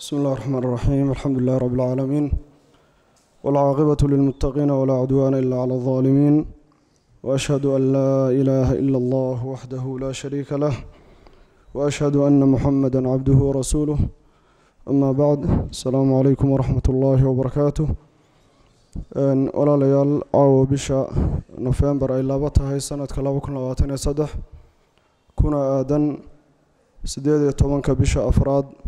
بسم الله الرحمن الرحيم الحمد لله رب العالمين والعاقبة للمتقين ولا عدوان إلا على الظالمين وأشهد أن لا إله إلا الله وحده لا شريك له وأشهد أن محمدا عبده ورسوله أما بعد السلام عليكم ورحمة الله وبركاته ولا ليال bisha nofembar نوفمبر إلا tahay sanadka laba kun labaatan iyo يا kuna كنا sideed iyo tobanka bisha أفراد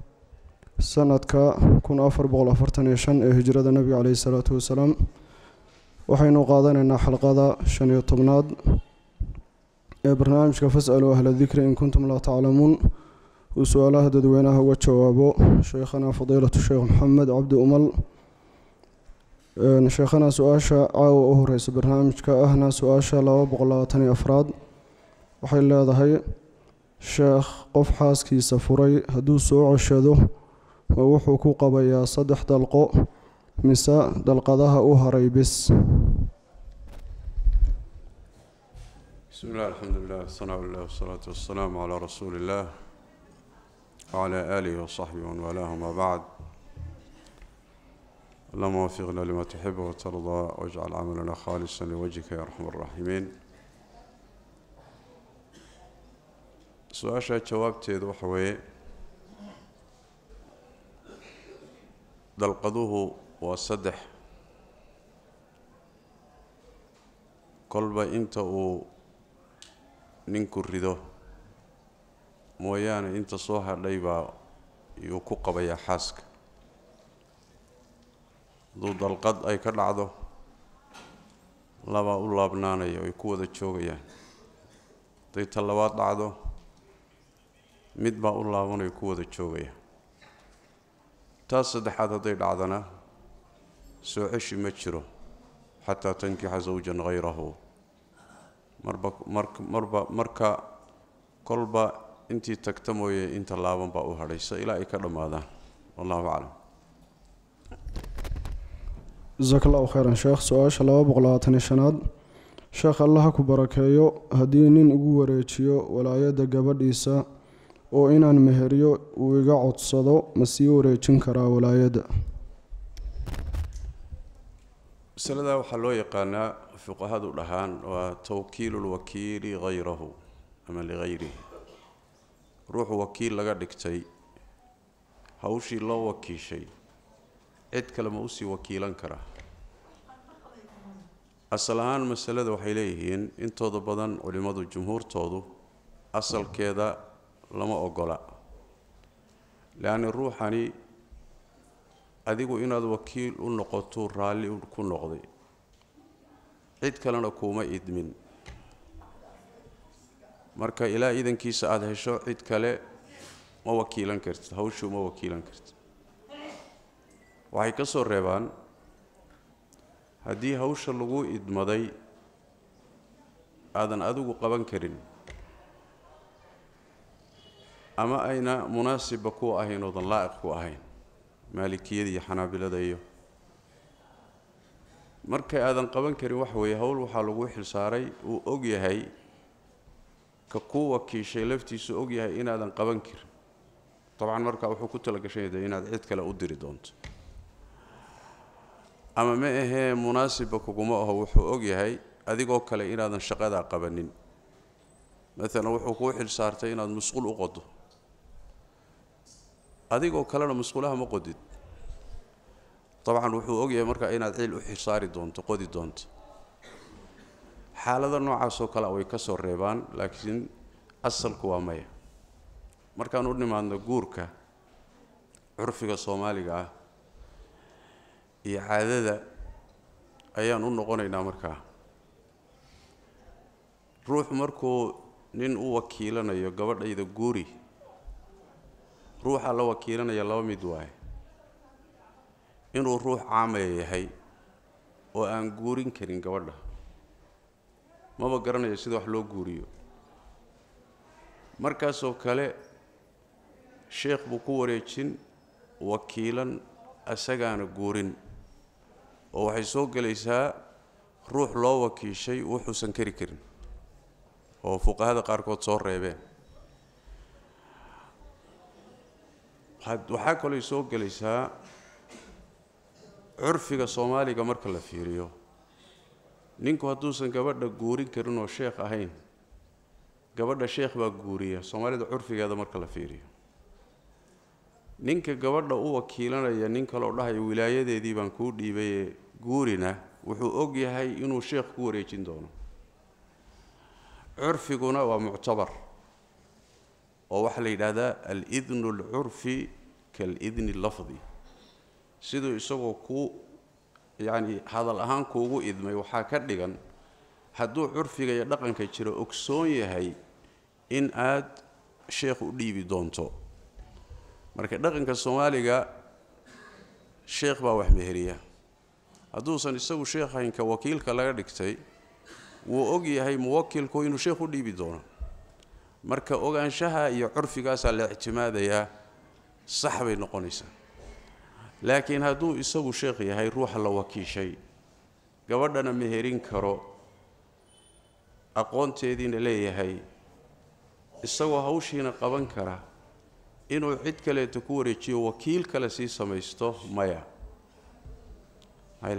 sanadka kun afar boqol afartan iyo shan ee hijrada nabiga caleyhi isalaatu wasalaam waxaynu qaadanaynaa xalqada shan iyo tobnaad ee barnaamijka fas'aluu ahla dikri in kuntum laa taclamuun uu su-aalaha dadweynaha uga jawaabo sheekhanaa fadiilatu sheekh maxamed cabdi umal sheekhanaa su-aasha caawa u horeysa barnaamijka ahna su-aasha laba boqol labaatan iyo afraad waxay leedahay sheekh qof xaaskiisa furay hadduu soo ceshado ووحو ku qabayaa saddex dalqo mise dalqadaha u بسم الله الحمد لله والصلاة لله والصلاة والسلام على رسول الله وعلى آله وصحبه ومن والاه ما بعد اللهم وفقنا لما تحب وترضى واجعل عملنا خالصا لوجهك يا أرحم الراحمين سؤال جوابتي ذو حوي dalqaduhu waa saddex kolba inta uu ninku rido mooyaane inta soo hadhaybaa yuu ku qabayaa xaaska hadduu dalqad ay ka dhacdo labaa u laabnaanaya ay ku wada joogayaan hadday talabaad dhacdo mid baa u laabanay ku wada joogayaan taas saddexaad hadday dhacdana sooceshi ma jiro xataa tankixa zawjan hayrahu marba marba marka kolba intii tagta mooye inta laaban baa u hadhaysa ilaa ay ka dhammaadaan wallahu aclam jasaak khayran sheekh su-aasha laba boqol labaataniyo shanaad sheekh allaha ku barakeeyo haddii nin ugu wareejiyo walaayadda gabadhiisa oo inaan meheryo uu iga codsado ma sii wareejin karaa walaayadda masaladaa waxaa loo yaqaanaa fuqahadu dhahaan waa towkiilu lwakiili hayrahu ama ligayrihi ruuxu wakiil laga dhigtay hawshii loo wakiishay cid kale ma usii wakiilan karaa asal ahaan masalada waxay leeyihiin intooda badan culimmadu jumhuurtoodu asalkeeda lama ogola leanna ruuxani adigu inaad wakiil u noqoto raalli ku noqday cid kalena kuuma idmin marka ilaa idankiisa aada hesho cid kale ma wakiilan kartid hawshu ma wakiilan kartid waxay ka soo reebaan haddii hawsha lagu idmaday aadan adigu qaban karin ama ayna munaasibba ku ahayn oodan laa'iq ku ahayn maalikiyada iyo xanaabilada iyo markay aadan qaban karin waxa weeye howl waxaa lagu xilsaaray uu og yahay ka kuu wakiishay laftiisu og yahay inaadan qaban karin dabcan markaa wuxuu ku talagashan inaad cid kale u diri doonto ama ma ahee munaasibba kuguma aho wuxuu og yahay adigoo kale inaadan shaqadaa qabanin maalan wuxuu kuu xilsaartay inaad masquul u qodo adigoo kalena masquulaha ma qodid dabcan wuxuu ogyahay markaa inaad ciil u xisaari doonto qodi doonto xaalada noocaasoo kalea way ka soo reebaan laakiin asalku waa maya markaan u nimaadno guurka curfiga soomaaliga ah iyo caadada ayaan u noqonaynaa markaa ruux markuu nin u wakiilanayo gabadhayda guuri ruuxa la wakiilanaya laba mid waaye inuu ruux caamaya yahay oo aan guurin karin gabadha maba garanayo sida wax loo guuriyo markaasoo kale sheekh buu ku wareejin wakiilan asagaana guurin oo waxay soo gelaysaa ruux loo wakiishay wuxuusan kari karin oo fuqahada qaarkood soo reebeen waxaa kaloo soo gelaysaa curfiga soomaaliga marka la fiiriyo ninku hadduusan gabadha guurin karin oo sheekh ahayn gabadha sheekh baa guuriya soomaalida curfigeeda marka la fiiriyo ninka gabadha u wakiilanaya nin kaloo dhahaya wilaayadeedii baan kuu dhiibaye guurina wuxuu og yahay inuu sheekh ku wareejin doono curfiguna waa muctabar oo waxaa la yidhaahdaa alidnu lcurfi kalidni lafdi siduu isagoo kuu yacni hadal ahaan kuugu idmay waxaa ka dhigan hadduu curfiga iyo dhaqanka jiro ogsoon yahay in aad sheekh u dhiibi doonto marka dhaqanka soomaaliga sheekh baa wax meheriya hadduusan isagu sheekhaynka wakiilka laga dhigtay wuu og yahay muwakilku inuu sheekh u dhiibi doono marka ogaanshaha iyo curfigaasaa la ictimaadayaa sax bay noqonaysaa laakiin hadduu isagu sheekh yahay ruuxa la wakiishay gabadhana meherin karo aqoonteediina leeyahay isagoo hawshiina qaban kara inuu cid kaleeta ku wareejiyo wakiil kale sii samaysto maya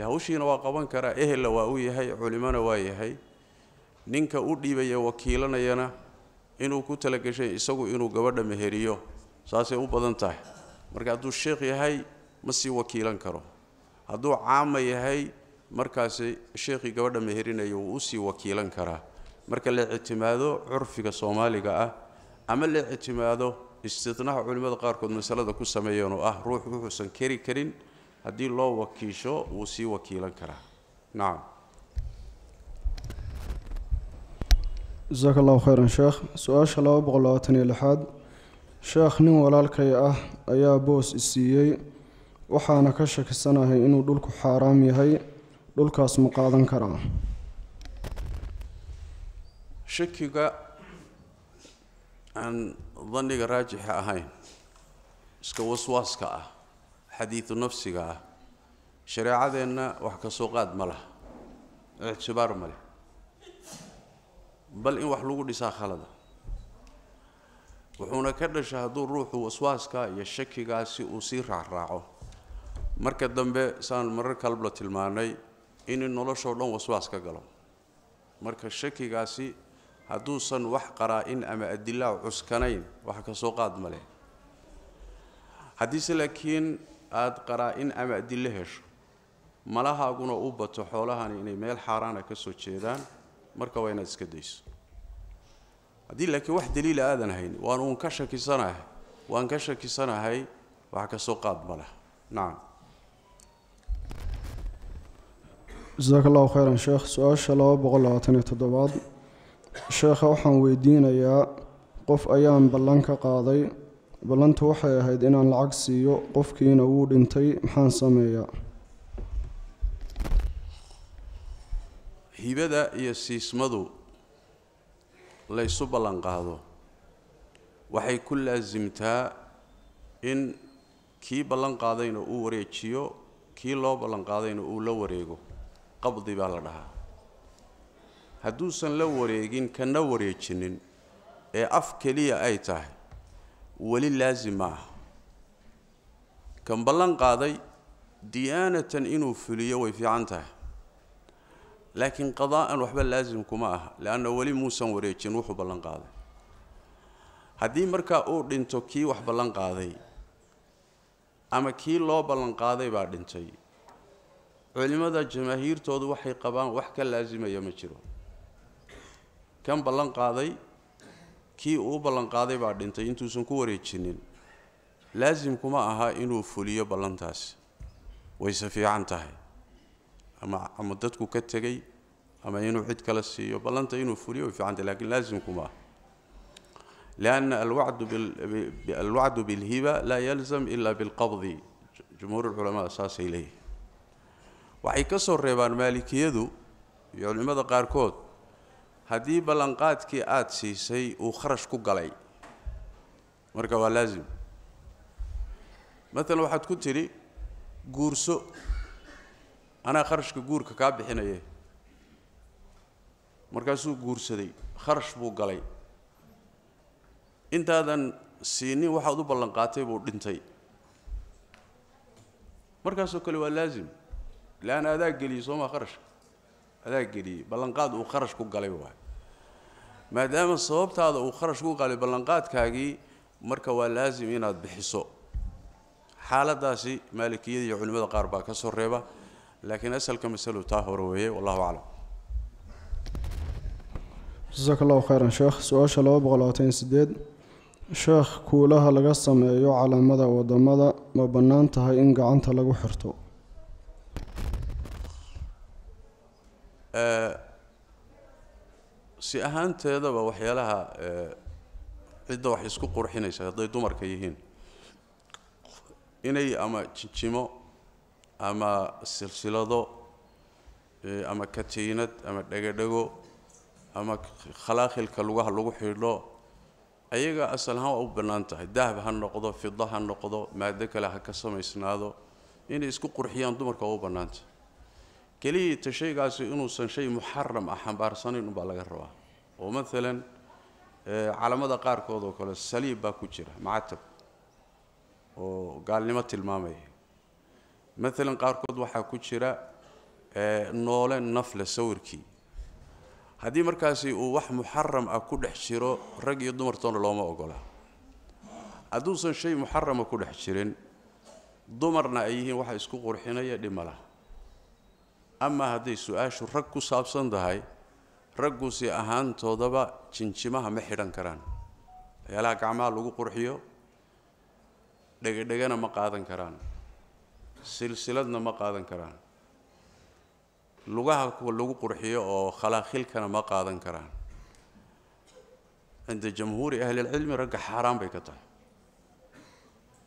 hawshiina waa qaban karaa ehelna waa u yahay culimona waa yahay ninka u dhiibaya wakiilanayana inuu ku talagashay isagu inuu gabadha meheriyo saasay u badan tahay marka hadduu sheekh yahay ma sii wakiilan karo hadduu caama yahay markaasi sheekhii gabadha meherinaya wuu usii wakiilan karaa marka la ictimaado curfiga soomaaliga ah ama la ictimaado istidnaha culimmada qaarkood masalada ku sameeyeen oo ah ruux wuxuusan keri karin haddii loo wakiisho wuu sii wakiilan karaa nacam jasaaka allahu khayran sheekh su-aasha laba boqol labaatan iyo lixaad sheekh nin walaalkay ah ayaa boos isiiyey waxaana ka shakisanahay inuu dhulku xaaraam yahay dhulkaas ma qaadan karaa shakiga aan danniga raajixa ahayn iska waswaaska ah xadiidu nafsiga ah shareecadeenna wax ka soo qaad ma laha ictibaar ma leh bal in wax lagu dhisaa khalada wuxuuna ka dhasha hadduu ruuxu waswaaska iyo shakigaasi uu sii raacraaco marka dambe saan marar kalebla tilmaanay inuu noloshoo dhan waswaas ka galo marka shakigaasi hadduusan wax qaraa-in ama adilaa cuskanayn wax ka soo qaad ma leh haddiise laakiin aada qaraa-in ama adillo hesho malahaaguna u bato xoolahani inay meel xaaraana ka soo jeedaan marka waa inaad iska dayso haddii laakiin wax daliila aadan hayn waan uun ka shakisanahay waan ka shakisanahay wax ka soo qaad ma leh nacam jasaak allahu khayran sheekh su-aasha laba boqol labaatan iyo toddobaad sheekha waxaan weydiinayaa qof ayaan ballan ka qaaday ballantu waxay ahayd inaan lacag siiyo qofkiina wuu dhintay maxaan sameeyaa hibada iyo siismadu laysu ballan qaado waxay ku laasimtaa in kii ballan qaadayna uu wareejiyo kii loo ballan qaadayna uu la wareego qabdi baa la dhahaa hadduusan la wareegin kana wareejinin ee af keliya ay tahay weli laasim ma ah kan ballan qaaday diyaanatan inuu fuliyo way fiican tahay laakiin qadaa-an waxba laasimkuma ah leanna weli muusan wareejin wuxuu ballan qaaday haddii markaa uu dhinto kii wax ballan qaaday ama kii loo ballan qaaday baa dhintay culimmada jamaahiirtoodu waxay qabaan wax ka laasimaya ma jiro kan ballan qaaday kii uu ballan qaaday baa dhintay intuusan ku wareejinin laasimkuma aha inuu fuliyo ballantaasi wayse fiican tahay ama ama dadku ka tegay ama inuu cid kale siiyo ballanta inuu fuliyo way fiicanta laakiin laasimkuma لأن الوعد بال... الوعد بالهبة لا يلزم إلا بالقبض جمهور العلماء أساس إليه وحي كسر ريبان مالك يدو يعني ماذا قاركود هدي بلنقات كي آت وخرش كو قلي مركبة لازم مثلا واحد كنت لي قرسو anaa kharashka guurka kaa bixinaye markaasuu guursaday kharash buu galay intaadan siinin waxaad u ballanqaatay buu dhintay markaasoo kale waa laazim lean adaa geliyey soo maa kharashka adaa geliyey ballanqaad uu kharash ku galay waay maadaama sababtaada uu kharash ku galay ballanqaadkaagii marka waa laazim inaad bixiso xaaladaasi maalikiyada iyo culimmada qaar baa ka soo reeba laakiin asalka masalu taa hore weeye wallahu aclam jasaaka allahu khayran sheekh su-aasha laba boqol labaatan sideed sheekh kuulaha laga sameeyo calaamada wadamada ma bannaan tahay in gacanta lagu xirto si ahaanteedaba waxyaalaha cidda wax isku qurxinaysa hadday dumarka yihiin inay ama jinjimo ama silsilado eh, ama katiinad ama dhegodhego ama khalaakhilka lugaha lagu xidho ayaga asal ahaan waa u bannaan tahay dahab ha noqdo fido ha noqdo maado kale ha ka samaysnaado inay isku qurxiyaan dumarka waa u bannaan tahay keliyiita shaygaasi inuusan shay muxaram ah xambaarsanayn unbaa laga rabaa oo maalan eh, calamada qaarkood oo kale saliib baa ku jira macatab oo gaalnimo tilmaamaya maalan qaarkood waxaa ku jira eh, noole nafle sawirkii haddii markaasi uu wax muxaram ah ku dhex jiro rag iyo dumartoona looma ogola hadduusan shay muxarama ah ku dhex jirin dumarna ay yihiin waxa isku qurxinaya dhimala ama hadday su-aashu rag ku saabsan tahay raggusi ahaantoodaba jinjimaha ma xidhan karaan waxyaalaha gacmaha lagu qurxiyo dhegedhegena ma qaadan karaan سلسلة ما قادن كران لغاها كو لغو قرحية أو خلا خلقنا ما قادن كران عند جمهور أهل العلم رجع حرام بيكتا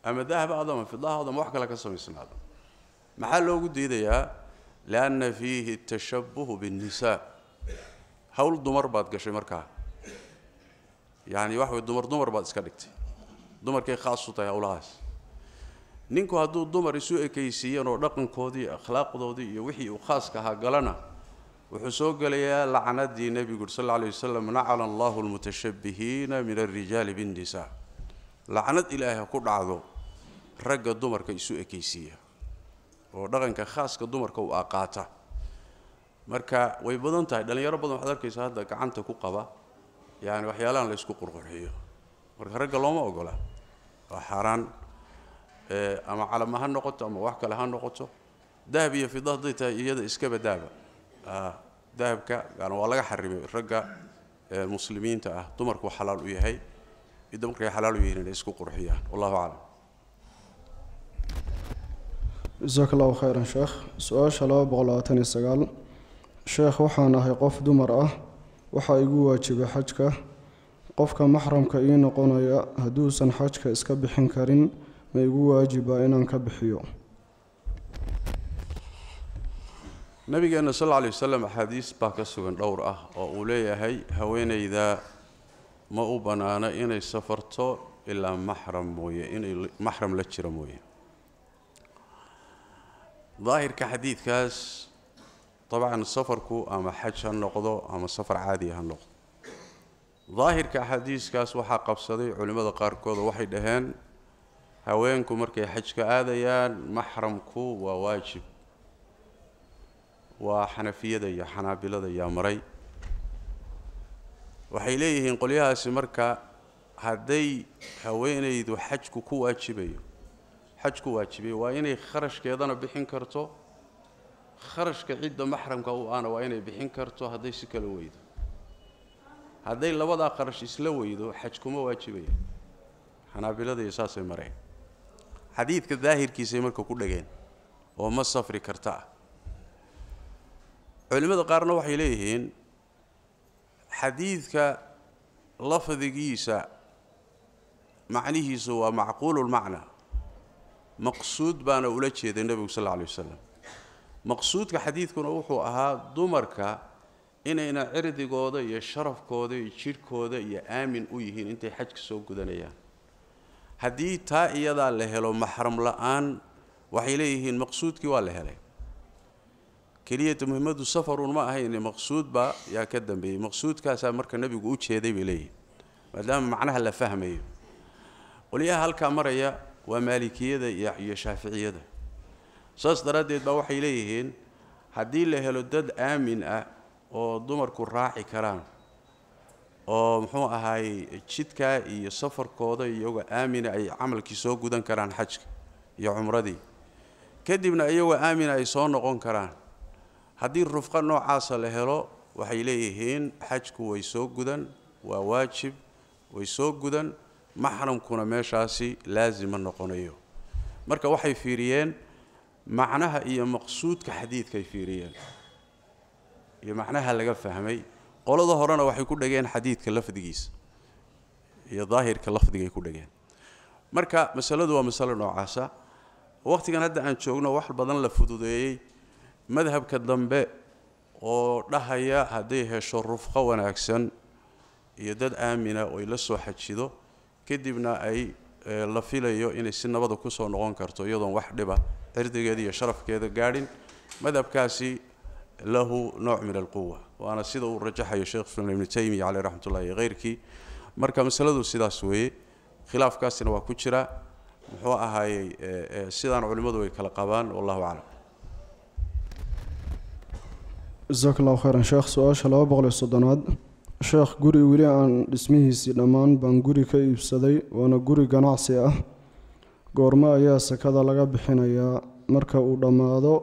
أما ذهب أعظم في الله أعظم وحكى لك السمي سنة أعظم محل لغو دي دي لأن فيه التشبه بالنساء هول دمر بعد قشي مركا يعني واحد دمر دمر بعد اسكاليكتي دمر كي خاصة أولاس ninku hadduu dumar isu oo dhaqankoodii akhlaaqdoodii iyo wixii uu khaaska ahaa galana wuxuu soo gelayaa lacnadii nebigu sal lla alay wasalam nacala allahu almutashabbihiina min alrijaali binnisaa lacnad ilaahay ku dhacdo ragga dumarka isu ekaysiiya oo dhaqanka khaaska dumarka u aqaata marka way badan tahay dhallinyaro badan waxaad arkaysa hadda gacanta ku qaba yaani waxyaalahan laysku qurqurxiyo marka ragga looma ogola waa xaaraan Eh, ama calama ha noqoto ama wax kale ha noqoto dahab iyo fida iyada iskaba dahaba ah, dahabka waa laga xarimay ragga eh, muslimiinta ah dumarku xalaal u yahay dumarka xalaal u yihiin inay isku qurxiyaan wallahu aclam jasaak khayran sheekh su-aasha laba boqol labaatan iyo sagaal sheekh waxaan ahay qof dumar ah waxaa igu waajibay xajka qofka maxramka ii noqonaya hadduusan xajka iska bixin karin ma igu waajiba inaan ka bixiyo nabigeenna sal lla alay wasalam axaadiis baa ka sugan dhowr ah oo uu leeyahay haweenayda ma u bannaano inay safarto ilaa maxram mooye inay maxram la jiro mooye daahirka xadiidkaas dabcan safarku ama xaj ha noqdo ama safar caadi ha noqdo daahirka axaadiiskaas waxaa qabsaday culimmada qaarkood oo waxay dhaheen haweenku markay xajka aadayaan maxramku waa waajib waa xanafiyada iyo xanaabilada yaa maray waxay leeyihiin qolyahaasi marka hadday haweenaydu xajku ku waajibayo xaj ku waajibayo waa inay kharashkeedana bixin karto kharashka cidda maxramka u ahna waa inay bixin karto hadday si kala weydo hadday labadaa kharash isla weydo xajkuma kuma waajibaya xanaabilada saasay mareen xadiidka daahirkiisay marka ku dhageen oo ma safri karta ah culimmada qaarna waxay leeyihiin xadiidka lafdigiisa macnihiisu waa macquululmacnaa maqsuud baana ula jeeday nebigu sal alla alay wasalam maqsuudka xadiidkuna wuxuu ahaa dumarka inayna cirdigooda iyo sharafkooda iyo jirhkooda iyo aamin u yihiin intay xajka soo gudanayaan haddii taa iyadaa la helo maxram la-aan waxay leeyihiin maqsuudkii waa la helay keliyata muhimmadu safarun ma ahayne maqsuudba yaa ka dambeeyey maqsuudkaasaa marka nebigu u jeeday bay leeyihiin maadaama macnaha la fahmayo qolyaha halkaa maraya waa maalikiyada iyo shaaficiyada saas daraaddeed baa waxay leeyihiin haddii la helo dad aamin ah oo dumarku raaci karaan oo muxuu ahaay jidkaa iyo safarkooda iyagoo aamina ay camalkii soo gudan karaan xajka iyo cumradii kadibna iyagoo aamina ay soo noqon karaan haddii rufqo noocaasa la helo waxay leeyihiin xajku way soo gudan waa waajib way soo gudan maxramkuna meeshaasi laasima noqonayo marka waxay fiiriyeen macnaha iyo maqsuudka xadiidkay fiiriyeen iyo macnaha laga fahmay qolada horena waxay ku dhageen xadiidka lafdigiisa iyo daahirka lafdigay ku dhageen marka masaladu waa masalo noocaasa wakhtigan hadda aan joogno wax badan la fududeeyey madhabka dambe oo dhahaya hadday hesho rufqo wanaagsan iyo dad aamina oy la soo xajido kadibna ay eh, la filayo inay si nabada ah kusoo noqon karto iyadoon wax dhiba cirdigeeda iyo sharafkeeda gaadhin madhabkaasi lahu nooc min alquwa waana sida uu rajaxayo sheekh islaam ibnu taymiya caleyh raxmat ullahi iyo keyrkii marka masaladu sidaas weeye khilaafkaasina waa ku jira muxuu ahaayey e, e, sidaan culimmadu ay kala qabaan wallahu aclam jasaak allahu khayran sheekh su-aasha laba boqol iyo soddonaad sheekh guri weli aan dhismihiisii dhammaan baan guri ka iibsaday waana guri ganacsi ah goormo ayaa sakada laga bixinayaa marka uu dhammaado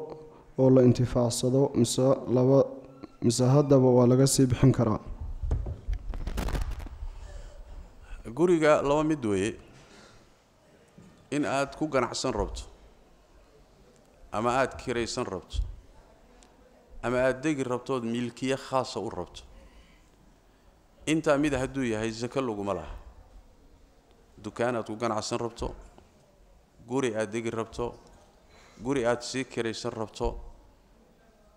oo la intifaacsado mise laba mise haddaba waa laga sii bixin karaa guriga laba mid weeye in aad ku ganacsan rabto ama aada kiraysan rabto ama aada degi rabtood milkiye khaasa u rabto intaa mida hadduu yahay sako laguma laha dukaan aad ku ganacsan rabto guri aad degi rabto guri aad sii kiraysan rabto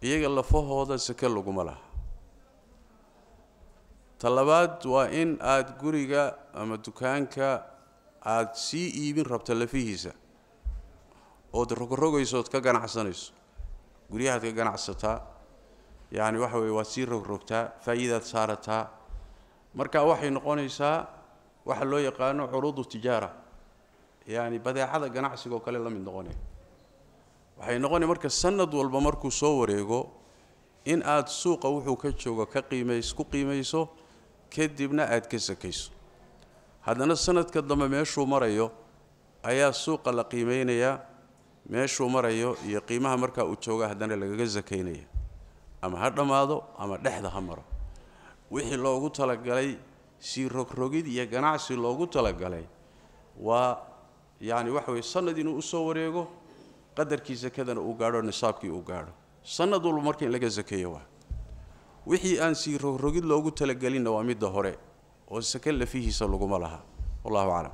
iyaga lafahooda sake laguma laha talabaad waa in aad guriga ama dukaanka aad sii iibin rabta lafihiisa ood rogrogaysood ka ganacsanayso guryahaad ka ganacsataa yacni waxa weye waad sii rogrogtaa faa'iidaad saarataa marka waxay noqonaysaa waxa loo yaqaano curuudu tijaara yacni badeecada ganacsiga oo kale la mid noqonaya waxay noqonay marka sanad walba markuu soo wareego in aad suuqa wuxuu ka joogo ka qiimays ku qiimayso kadibna aad ka sakayso haddana sanadka dambe meeshuu marayo ayaa suuqa la qiimaynayaa meeshuu marayo iyo qiimaha markaa uu jooga haddana lagaga sakaynaya ama ha dhammaado ama dhexda ha maro wixii loogu talagalay sii rogrogid iyo ganacsi loogu talagalay waa yacani waxa weye sanad inuu usoo wareego qadarkii sakadana uu gaadho nisaabkii uu gaadho sanad walba marka in laga sakeeyo waa wixii aan sii rogrogid loogu talagelinna waa midda hore oo sake lafihiisa laguma laha wallahu aclam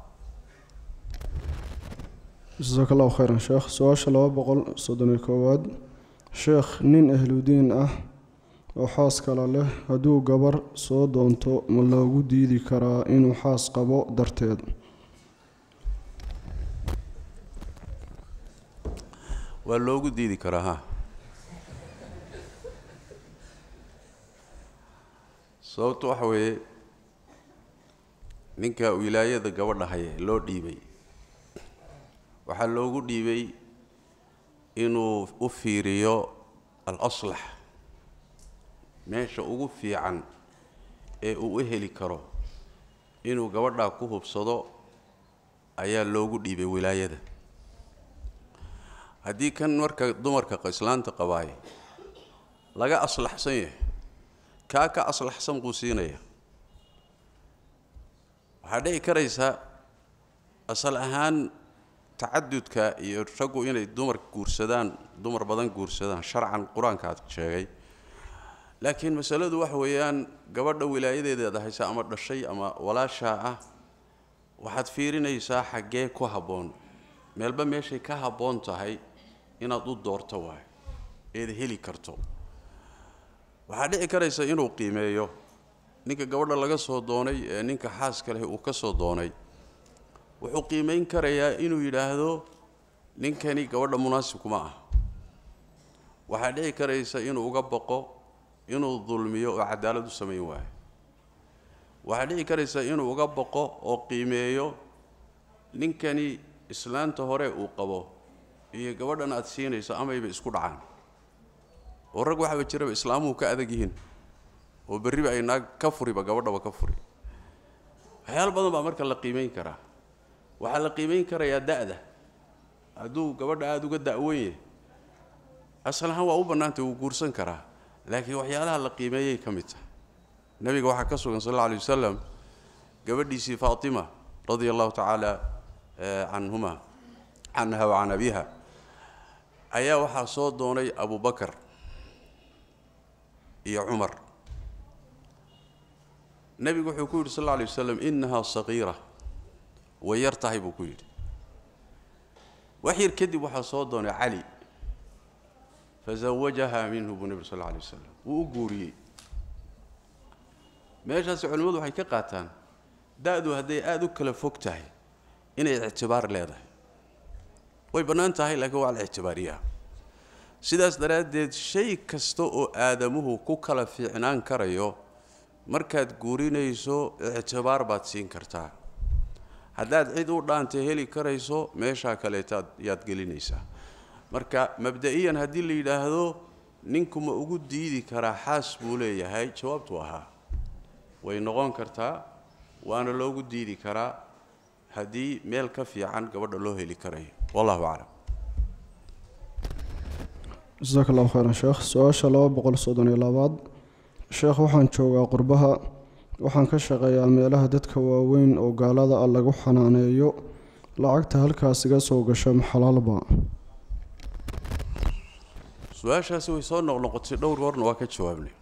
jasaaka allahu khayran sheekh su-aasha laba boqol soddon iyo koowaad sheekh nin ahludiin ah oo xaas kale leh hadduu gabar soo doonto ma loogu diidi karaa inuu xaas qabo darteed waa loogu diidi karaa ha sababto waxa weeye ninka wilaayada gabadha haya loo dhiibay waxaa loogu dhiibay inuu u fiiriyo al-aslax meesha ugu fiican ee uu u heli karo inuu gabadhaa ku hubsado ayaa loogu dhiibay wilaayada haddii kan marka dumarka islaanta qabaay laga aslaxsan yahay kaa ka aslaxsan buu siinaya waxaa dhici karaysaa asal ahaan tacadudka iyo raggu inay dumar guursadaan dumar badan guursadaan sharcan qur-aanka aad sheegay laakiin masaladu waxa weeyaan gabadha wilaayadeedaad haysa ama dhashay ama walaashaa ah waxaad fiirinaysaa xaggee ku habboon meelba meeshay ka habboon tahay inaad u doorto waayo eed heli karto waxaa dhici karaysa inuu qiimeeyo ninka gabadha laga soo doonay ee ninka xaaska leh uu ka soo doonay wuxuu qiimayn karayaa inuu yidhaahdo ninkani gabadha munaasibkuma ah waxaa dhici karaysa inuu uga baqo inuu dulmiyo oo cadaalad u samayn waayo waxaa dhici karaysa inuu uga baqo oo qiimeeyo ninkani islaanta hore uu qabo iyo gabadhan aada siinayso amayba isku dhacaan oo rag waxaaba jiraba islaamuhu ka adag yihiin oo beriba ay naag ka furiba gabadhaba ka furi waxyaalo badan baa marka la qiimayn karaa waxaa la qiimayn karayaa da'da hadduu gabadha aada uga da'wenyahy asal ahaan waa u bannaantay wuu guursan karaa laakiin waxyaalaha la qiimeeyay ka mid tahay nebiga waxaa ka sugan sal alla alay wasalam gabadhiisii faatima radia allahu tacaala canhuma eh, canha wa can abiha ayaa waxaa soo doonay abubakar iyo cumar nebigu wuxuu ku yidhi sal alla lay wasalam innahaa saqiira way yar tahay buu ku yidhi wax yar kadib waxaa soo doonay cali fazawajahaa minhu buu nebigu sal alla alay wasalam wuu u guuriyey meeshaasi culimmadu waxay ka qaataan da-du hadday aada u kala fog tahay inay ictibaar leedahay way bannaan tahay laakiin waa la ictibaariyaa sidaas daraaddeed shay kasta oo aadamuhu ku kala fiicnaan karayo markaad guurinayso ictibaar baad siin kartaa haddaad cid u dhaantay heli karayso meeshaa kaleetaad yaad gelinaysaa marka mabda-iyan haddii la yidhaahdo ninku ma ugu diidi karaa xaas buu leeyahay jawaabtu ahaa way noqon kartaa waana loogu diidi karaa haddii meel ka fiican gabadha loo heli karayo wallahu aclam jasaaka allahu khayran sheekh su-aasha laba boqol soddon iyo labaad sheekh waxaan joogaa qurbaha waxaan ka shaqeeyaa meelaha dadka waaweyn oo gaalada ah lagu xanaaneeyo lacagta halkaas iga soo gasha maxalaalba su-aashaasi way soo noqnoqotay dhowr warna waa ka jawaabnay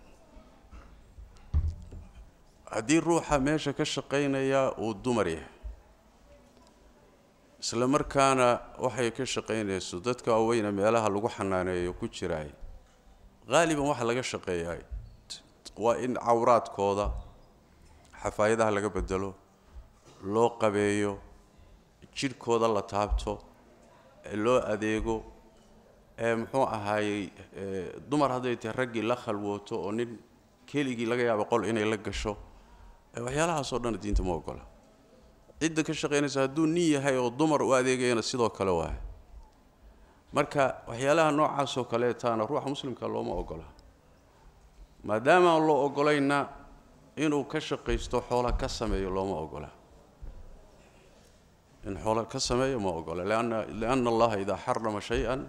haddii ruuxa meesha ka shaqaynaya uu dumar yahay isla markaana waxay ka shaqaynayso dadka waaweyna meelaha lagu xanaaneeyo ku jiraay qaaliban waxa laga shaqeeyaa waa in cawraadkooda xafaayadaha laga bedelo loo qabeeyo jirhkooda la taabto loo adeego muxuu ahaayey dumar hadday tahay raggii la khalwooto oo nin keligii laga yaaba qol inay la gasho waxyaalahaasoo dhan diinta ma ogola cidda ka shaqaynaysa hadduu nin yahay oo dumar u adeegayana sidoo kale waa marka waxyaalaha noocaasoo kaleetaana ruuxa muslimka looma ogola maadaama aan loo ogolayna inuu ka shaqaysto xoola ka sameeyo looma ogola in xoola ka sameeyo ma ogola lianna allaha idaa xarama shay-an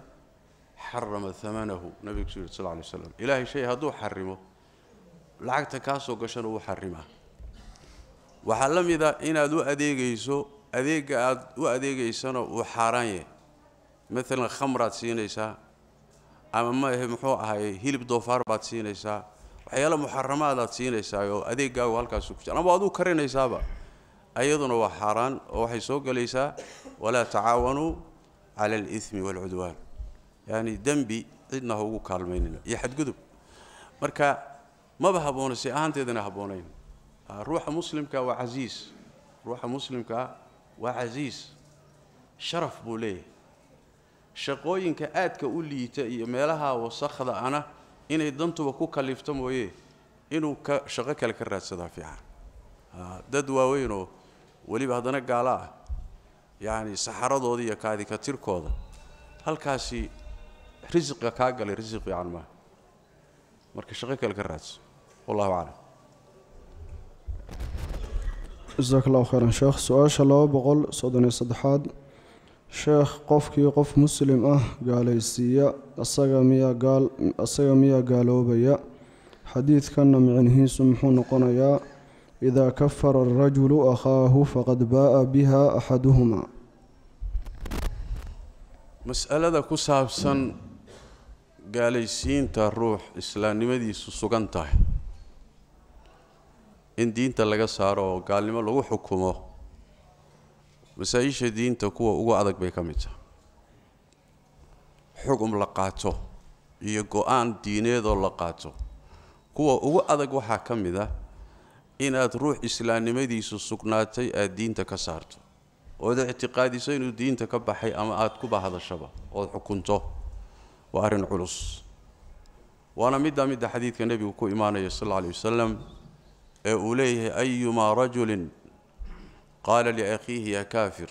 xarama amanahu nabigu su yiri sal ly slam ilaahay shay hadduu xarimo lacagta kaasoo gashana wuu xarimaa waxaa la mid a ah inaad u adeegayso adeega aad u adeegaysana uu xaaraan yahay maalan khamraad siinaysaa ama maahe muxuu ahay hilib doofaar baad siinaysaa waxyaala muxaramaadaad siinaysaayoo adeeggaagu halkaas ku ama waad u karinaysaaba ayaduna waa xaaraan oo waxay soo gelaysaa walaa tacaawanuu cala alimi waalcudwaan yani dembi cidna ha ugu kaalmaynina iyo xadgudub marka maba haboona si ahaanteedana habboonayn Ah, ruuxa muslimka waa casiis ruuxa muslimka waa casiis sharaf buu leeyahay shaqooyinka aadka u liita iyo meelaha wasakhda ana inay dantuba ku kalifto mooye inuu ka shaqo kale ka raadsadaa fiican ah, dad waaweynoo weliba haddana gaala ah yacni saxaradooda iyo kaadikatirkooda halkaasi risiqa kaa galay risi fiican maaha marka shaqo kale ka raadso wallahu aclam جزاك الله خيرا شيخ سؤال شلو بقول صدني صدحاد شيخ قف كي قف مسلم اه قال يسيا الصغمية قال الصغمية قالوا بيا حديث كان معنه سمحون قنيا إذا كفر الرجل أخاه فقد باء بها أحدهما مسألة كسافسا قال يسين تروح إسلام مدي سسوغنتاه in diinta laga saaro oo gaalnimo lagu xukumo masaa-isha diinta kuwa ugu adag bay ka mid tahay xukum la qaato iyo go-aan diineedoo la qaato kuwa ugu adag waxaa ka mid ah inaad ruux islaamnimadiisu sugnaatay aad diinta ka saarto ood ictiqaadiso inuu diinta ka baxay ama aada kuba hadashaba ood xukunto waa arrin culus waana middaa midda xadiidka nebigu ku imaanaya sal alla alay wasalam أوليه أيما رجل قال لأخيه يا كافر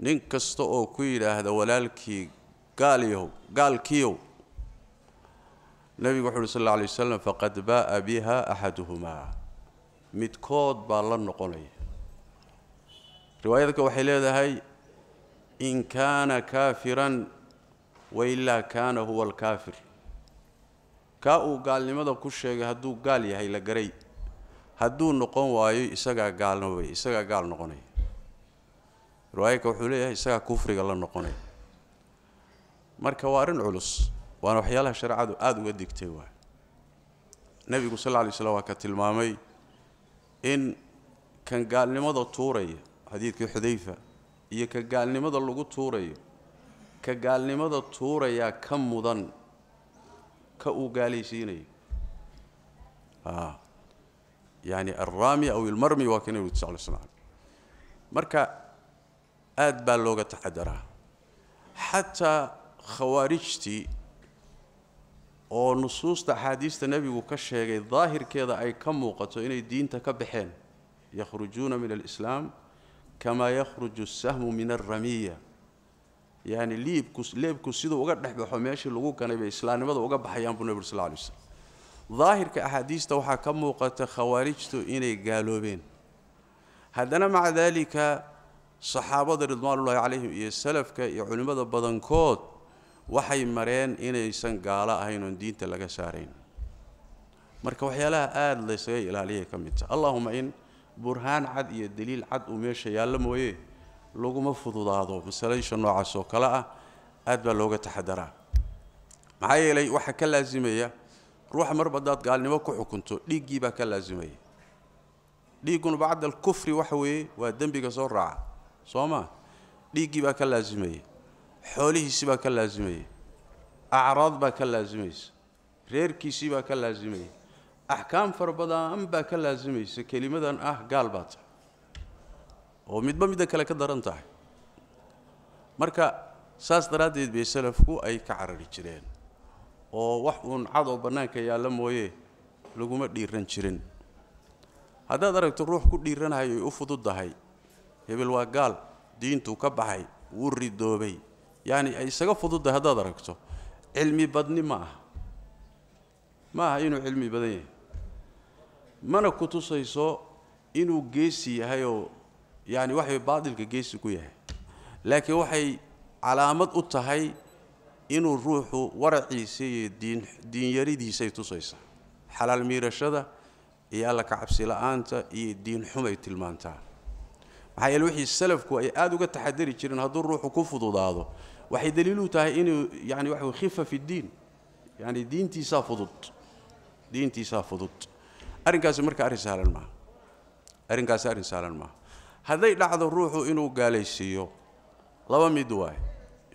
ننكستو أو كويلة هذا ولالكي قال يو قال كيو نبي محمد صلى الله عليه وسلم فقد باء بها أحدهما ميت كود بالله نقولي روايتك وحيلة هاي إن كان كافرا وإلا كان هو الكافر kaa uu gaalnimada ku sheegay hadduu gaal yahay la garay hadduu noqon waayo isagaa gaalnobay isagaa gaal noqonay riwaayaka wuxuu leeyahay isagaa kufriga la noqonay marka waa arrin culus waana waxyaalaha shareecadu aada uga digtay waay nebigu sal lla alay slam waa ka tilmaamay in kan gaalnimada tuuraya xadiidkii xudayfa iyo ka gaalnimada lagu tuurayo ka gaalnimada tuuraya ka mudan آه. يعني الرامي أو المرمي وكان يتسع لصنعك مركا آد باللغة تقدرها حتى خوارجتي أو نصوص النبي وكشيغي ظاهر كذا أي كم موقتو إني دين تكبحين يخرجون من الإسلام كما يخرج السهم من الرمية yani liibku leebku siduu uga dhex baxo meeshii lagu ganay bay islaamnimada uga baxayaan buu nebi sal lay slm daahirka axaadiista waxaa ka muuqata khawaarijtu inay gaaloobeen haddana maca daalika saxaabada ridwaanullaahi calayhim iyo salafka iyo culimmada badankood waxay mareen inaysan gaalo ahayn oon diinta laga saarayn marka waxyaalaha aada laysaga ilaaliyay ka mid taha allahuma in burhaan cad iyo daliil cad uu meesha yaallo mooye laguma fududaado masalaisha noocaas oo kale ah aad baa looga taxadaraa maxaa yeelay waxaa ka laasimaya ruuxa marba hadaad gaalnimo ku xukunto dhiiggii baa ka laasimaya dhiigguna bacda alkufri waxa weeye waa dembiga soo raaca soo ma dhiiggii baa ka laasimaya xoolihiisii baa ka laasimaya acraad baa ka laasimaysa reerkiisii baa ka laasimaya axkaam fara baa ka laasimaysa kelimadan ah gaal baa tahay oo midba midda kale ka daran tahay marka saas daraaddeed bay salafku ay ka carari jireen oo wax uun cad oo bannaanka yaalla mooye laguma dhiiran jirin haddaad aragto ruux ku dhiiranahay ay u fududdahay hebel waa gaal diintuu ka baxay wuu ridoobay yacani ay isaga fududdahay haddaad aragto cilmi badni ma aha ma aha inuu cilmi badan yahay mana ku tusayso inuu geesi yahay oo yani waxay baatilka geesi ku yahay laakiin waxay calaamad u tahay inuu ruuxu waraciisa iyo diinyaridiisay tusaysaa xalaal miirashada iyo alla kacabsi la-aanta iyo diin xumay tilmaantaa maxaa yeele wixii salafku ay aada uga taxadari jireen hadduu ruuxu ku fududaado waxay daliiluu tahay inuu yani wa khifa fi ddiin yani diintiisaa fudud diintiisaa fudud arrinkaasi marka arrin sahlan maaha arrinkaasi arrin sahlan maaha hadday dhacdo ruuxu inuu gaalaysiiyo laba mid waay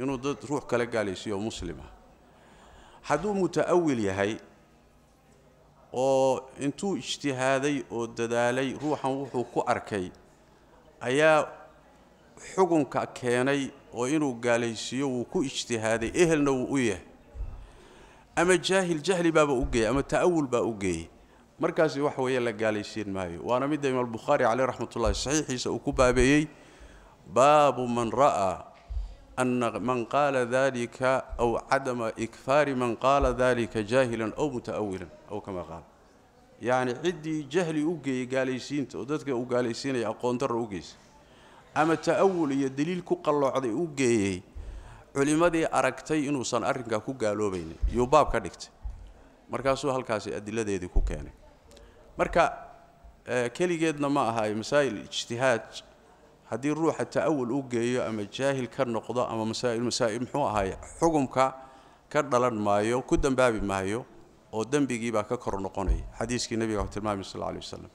inuu dad ruux kale gaalaysiiyo muslima ah. hadduu muta'awil yahay oo intuu ijtihaaday oo dadaalay ruuxan wuxuu ku arkay ayaa xukunka keenay oo inuu gaalaysiiyo wuu ku ijtihaaday ehelna wuu u yahay ama jaahil jahli baaba u geeyey ama ta'awul baa u geeyey markaasi wax weeye la gaalaysiin maayo waana midda imaam albukhaari caleyh raxmat saxiixiisa uu ku baabeeyey baabu man ra'aa ana man qaala dalika aw cadama ikfaari man qaala dalika jaahilan aw muta'awilan aw kamaa qaal yacni ciddii jahli u geeyey gaalaysiinta oo dadka uu gaalaysiinaya aqoondarra u geysa ama ta'awul iyo deliil ku qalloocday u geeyey culimmadii aragtay inuusan arrinkaa ku gaaloobaynin iyuu baab ka dhigtay markaasuu halkaasi adiladeedii ku keenay marka eh, keligeedna ma aha masaa'il ijtihaad haddii ruuxa ta'awul u geeyo ama jaahil ka noqdo ama masaa'il muxuu ahaay xukumka ka dhalan maayo ku dambaabi maayo oo dembigii baa ka kor noqonaya xadiiskii nebiga tilmaamay sal alay wasalam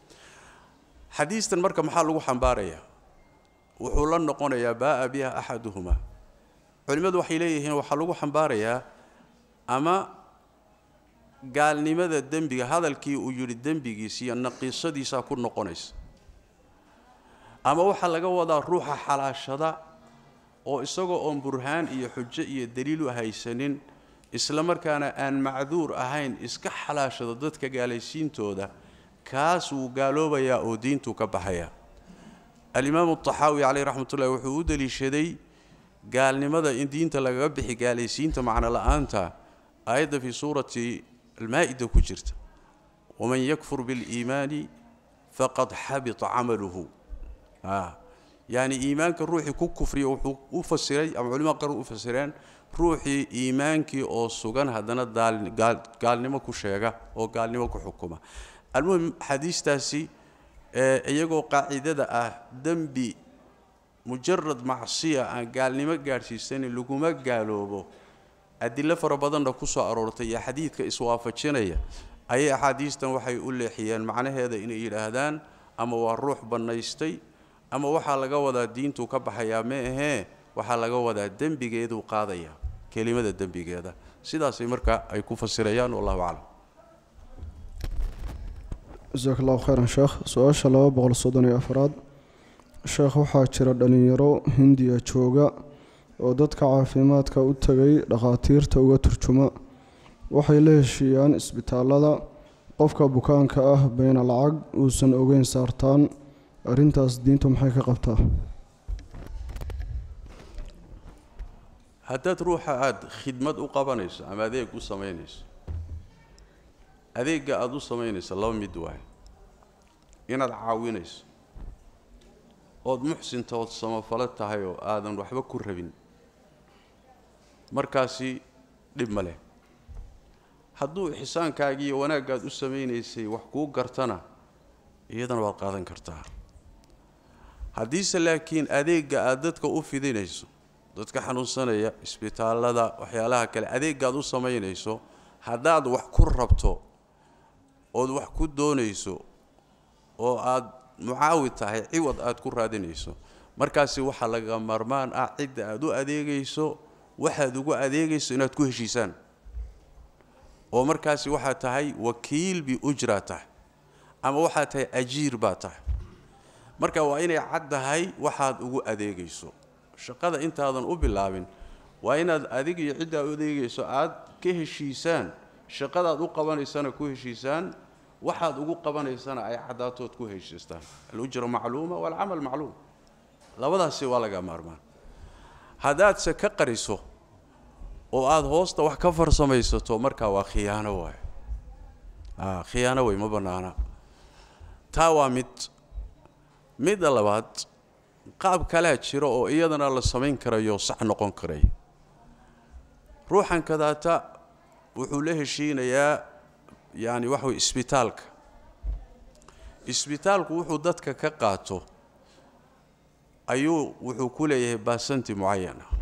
xadiistan marka maxaa lagu xambaarayaa wuxuu la noqonayaa baaa biha axaduhuma culimmadu waxay leeyihiin waxaa lagu xambaarayaa ama gaalnimada dembiga hadalkii uu yidhi dembigiis iyo naqiisadiisaa ku noqonaysa ama waxaa laga wadaa ruuxa xalaashada oo isagoo oon burhaan iyo xujo iyo daliilu haysanin isla markaana aan macduur ahayn iska xalaashado dadka gaalaysiintooda kaas wuu gaaloobayaa oo diintuu ka baxayaa alimaamu axaawi caleyh raxmatullahi wuxuu u deliishaday gaalnimada in diinta lagaga bixi gaalaysiinta macno la-aanta aayadda fii suurati المائدة كجرت ومن يكفر بالإيمان فقد حبط عمله آه. يعني إيمانك الروحي كو كفري وفسري أو علماء قروا وفسرين روحي إيمانك أو سوغان هذا دال قال قال نما كشيعة أو قال نما كحكمة المهم حديث تاسي آه، إيجو قاعدة آه دنبي مجرد معصية آه، قال نما قارسي سيني لقوما قالوا adilo fara badanna ku aroortay iyo xadiidka iswaafajinaya ayay axaadiistan waxay u leexiyeen macnaheeda inay yidhaahdaan ama waa ruux bannaystay ama waxaa laga wadaa diintuu ka baxayaa ma ahee waxaa laga wadaa dembigeeduu qaadaya kelimada dembigeeda sidaasay markaa ay ku fasirayaan wallahu aclam jasaak allahu khayran sheekh su-aasha laba boqol soddon iyo afaraad sheekh waxaa jira dhalinyaro hindiya jooga oo dadka caafimaadka u tagay dhakhaatiirta uga turjumo waxay la heshiiyaan isbitaalada qofka bukaanka ah bayna lacag uusan ogeyn saartaan arrintaas diintu maxay ka qabtaa haddaad ruuxa aada khidmad u qabanayso ama adeeg u samaynayso adeega aada u samaynayso laba mid waaye inaad caawinayso ood muxsintood samafalo tahay oo aadan waxba ku rabin markaasi dhib ma leh hadduu ixsaankaagii iyo wanaaggaad u samaynaysay wax kuu gartana iyadana waad qaadan kartaa haddiise laakiin adeega aad dadka u fidinayso dadka xanuunsanaya isbitaalada waxyaalaha kale adeeggaad u samaynayso haddaad wax ku rabto ood wax ku doonayso oo aad mucaawid tahay ciwad aad ku raadinayso markaasi waxaa laga maarmaan ah cidda aad u adeegayso waxaad ugu adeegayso inaad ku heshiisaan oo markaasi waxaa tahay wakiilbi ujraa tahay ama waxaa tahay ajiir baa tahay marka waa inay caddahay waxaad ugu adeegayso shaqada intaadan u bilaabin waa inaad adig iyo ciddaa u adeegayso aad ka heshiisaan shaqadaad u qabanaysana ku heshiisaan waxaad ugu qabanaysana ay caddaatood ku heshiistaan alujra macluuma waalcamal macluum labadaasi waa laga maarmaan haddaadse ka qariso oo aada hoosta wax ka farsamaysato markaa waa khiyaano waay ah, khiyaano way ma bannaana taa waa mid midda labaad qaab kalea jiro oo iyadana la samayn karayo sax noqon karay ruuxan kadaata wuxuu la heshiinayaa yaani waxa wey isbitaalka isbitaalku wuxuu dadka ka qaato ayuu wuxuu ku leeyahay baasanti mucayana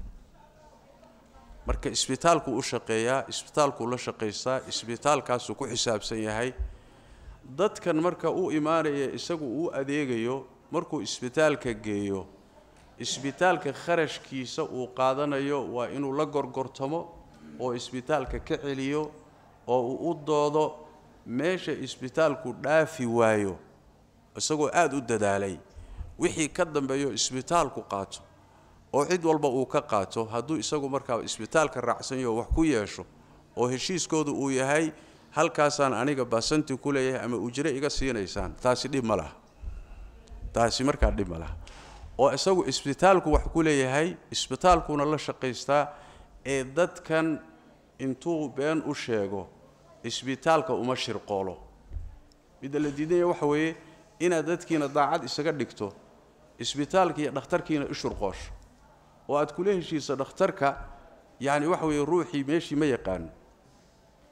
marka isbitaalku u shaqeeyaa isbitaalkuu la shaqaystaa isbitaalkaasuu ku xisaabsan yahay dadkan marka u imaanaya isagu uu adeegayo markuu isbitaalka geeyo isbitaalka kharashkiisa uu qaadanayo waa inuu la gorgortamo oo isbitaalka ka celiyo oo uu u doodo meesha isbitaalku dhaafi waayo isagoo aada u dadaalay wixii ka dambeeyo isbitaalku qaato oo cid walba uu ka qaato hadduu isagu markaa isbitaalka raacsanyaho wax ku yeesho oo heshiiskoodu uu yahay halkaasaan aniga basanti ku leeyahay ama ujre iga siinaysaan taasi dhib ma laha taasi markaa dhib ma laha oo isagu isbitaalku wax ku leeyahay isbitaalkuna la shaqaystaa ee dadkan intuu been u sheego isbitaalka uma shirqoolo midda la diidanya waxa weeye inaad dadkiina daacad isaga dhigto isbitaalkiiyo dhakhtarkiina ishurqoosho oo aad kula heshiiso dhakhtarka yani waxa weeye ruuxii meeshii ma yaqaano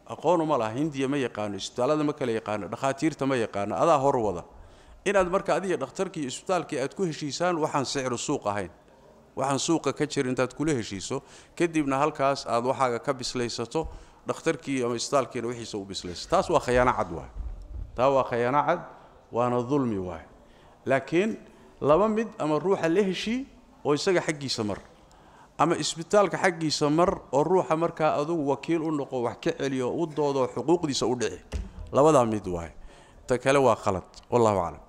aqoonu ma laha hindiya ma yaqaano isbitaalada ma kala yaqaano dhakhaatiirta ma yaqaano adaa hor wada inaad marka adiga dhakhtarkii isbitaalkii aad ku heshiisaan waxaan sicru suuq ahayn waxaan suuqa ka jir intaad kula heshiiso kadibna halkaas aad waxaaga ka bislaysato dhakhtarkii ama isbitaalkiina wixiisa u bislaysa taas waa khayaano cad waay taa waa khayaano cad waana dulmi waay laakiin laba mid ama ruuxa la heshii oo isaga xaggiisa mar ama isbitaalka xaggiisa mar oo ruuxa markaa adugu wakiil u noqo wax ka celiyo u doodo xuquuqdiisa u dhici labadaa mid waay ta kale waa khalad wallahu aclam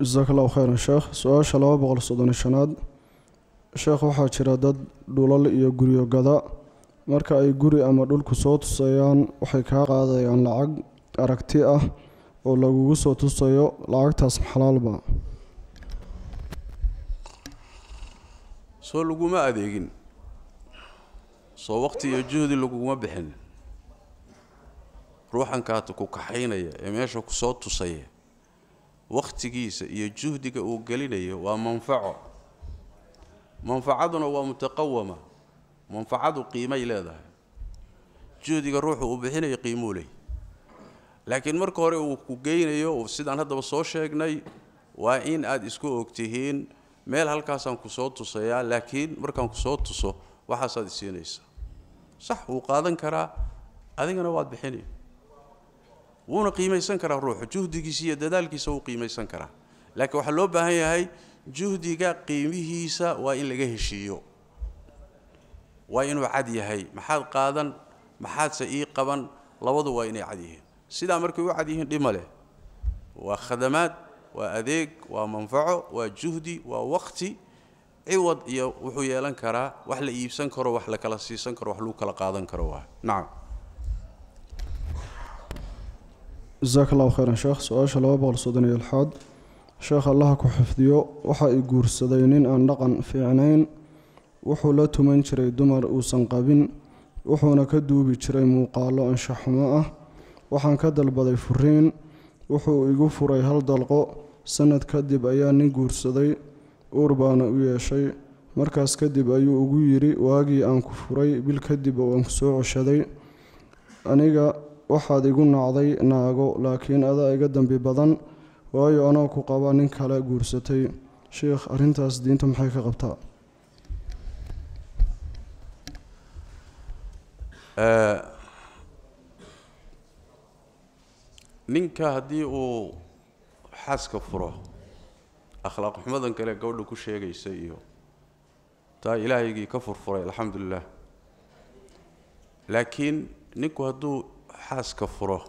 jasaak allahu khayran sheekh su-aasha laba boqol soddon iyo shanaad sheekh waxaa jira dad dhulal iyo guryo gada marka ay guri ama dhul ku soo tusayaan waxay kaa qaadayaan lacag aragti ah oo lagugu soo tusayo lacagtaas xalaalba soo laguma adeegin soo waqti iyo juhdi laguma bixin ruuxankaata ku kaxaynaya ee meesha ku soo tusaya wakhtigiisa iyo juhdiga uu gelinayo waa manfaco manfacaduna waa mutaqawama manfacadu qiimay leedahay juhdiga ruuxu uu bixinayo qiimuu leh laakiin marka hore uu ku geynayo sidaan haddaba soo sheegnay waa in aada isku og tihiin meel halkaasaan ku soo tusayaa laakiin markaan kusoo tuso waxaasaad isiinaysa sax wuu qaadan karaa adigana waad bixinay wuuna qiimaysan karaa ruuxu juhdigiisa iyo dadaalkiisa wuu qiimaysan karaa laakiin waxaa loo baahan yahay juhdiga qiimihiisa waa in laga heshiiyo waa inuu cad yahay maxaad qaadan maxaadse ii qaban labadu waa inay cad yihiin sidaa markay u cad yihiin dhib leh waa khadamaad waa adeeg waa manfaco waa juhdi waa waqti ciwad iyo wuxuu yeelan karaa wax la iibsan karo wax la kala siisan karo wax lagu kala qaadan karo waa nacam jasaak allahu khayran sheekh su-aasha laba boqol soddon iyo lixaad sheekh allaha ku xifdiyo waxa i guursaday nin aan dhaqan fiicnayn wuxuu la tuman jiray dumar uusan qabin wuxuuna ka duubi jiray muuqaalo anshaxumo ah waxaan ka dalbaday furiin wuxuu igu furay hal dalqo sannad kadib ayaa nin guursaday uur baana u yeeshay markaas kadib ayuu ugu yidhi waagii aan ku furay bil kadib oo aan ku soo ceshaday aniga waxaad igu nacday naago laakiin adaa iga dambi badan waayo anoo ku qaba nin kale guursatay sheikh arintaas diinta maxay ka qabtaa ninka haddii uu xaaska furo akhlaaq xumadan kale gabadha ku sheegaysa iyo taa ilaahaygii ka furfuray alxamdulilah laakiin ninku hadduu xaaska furo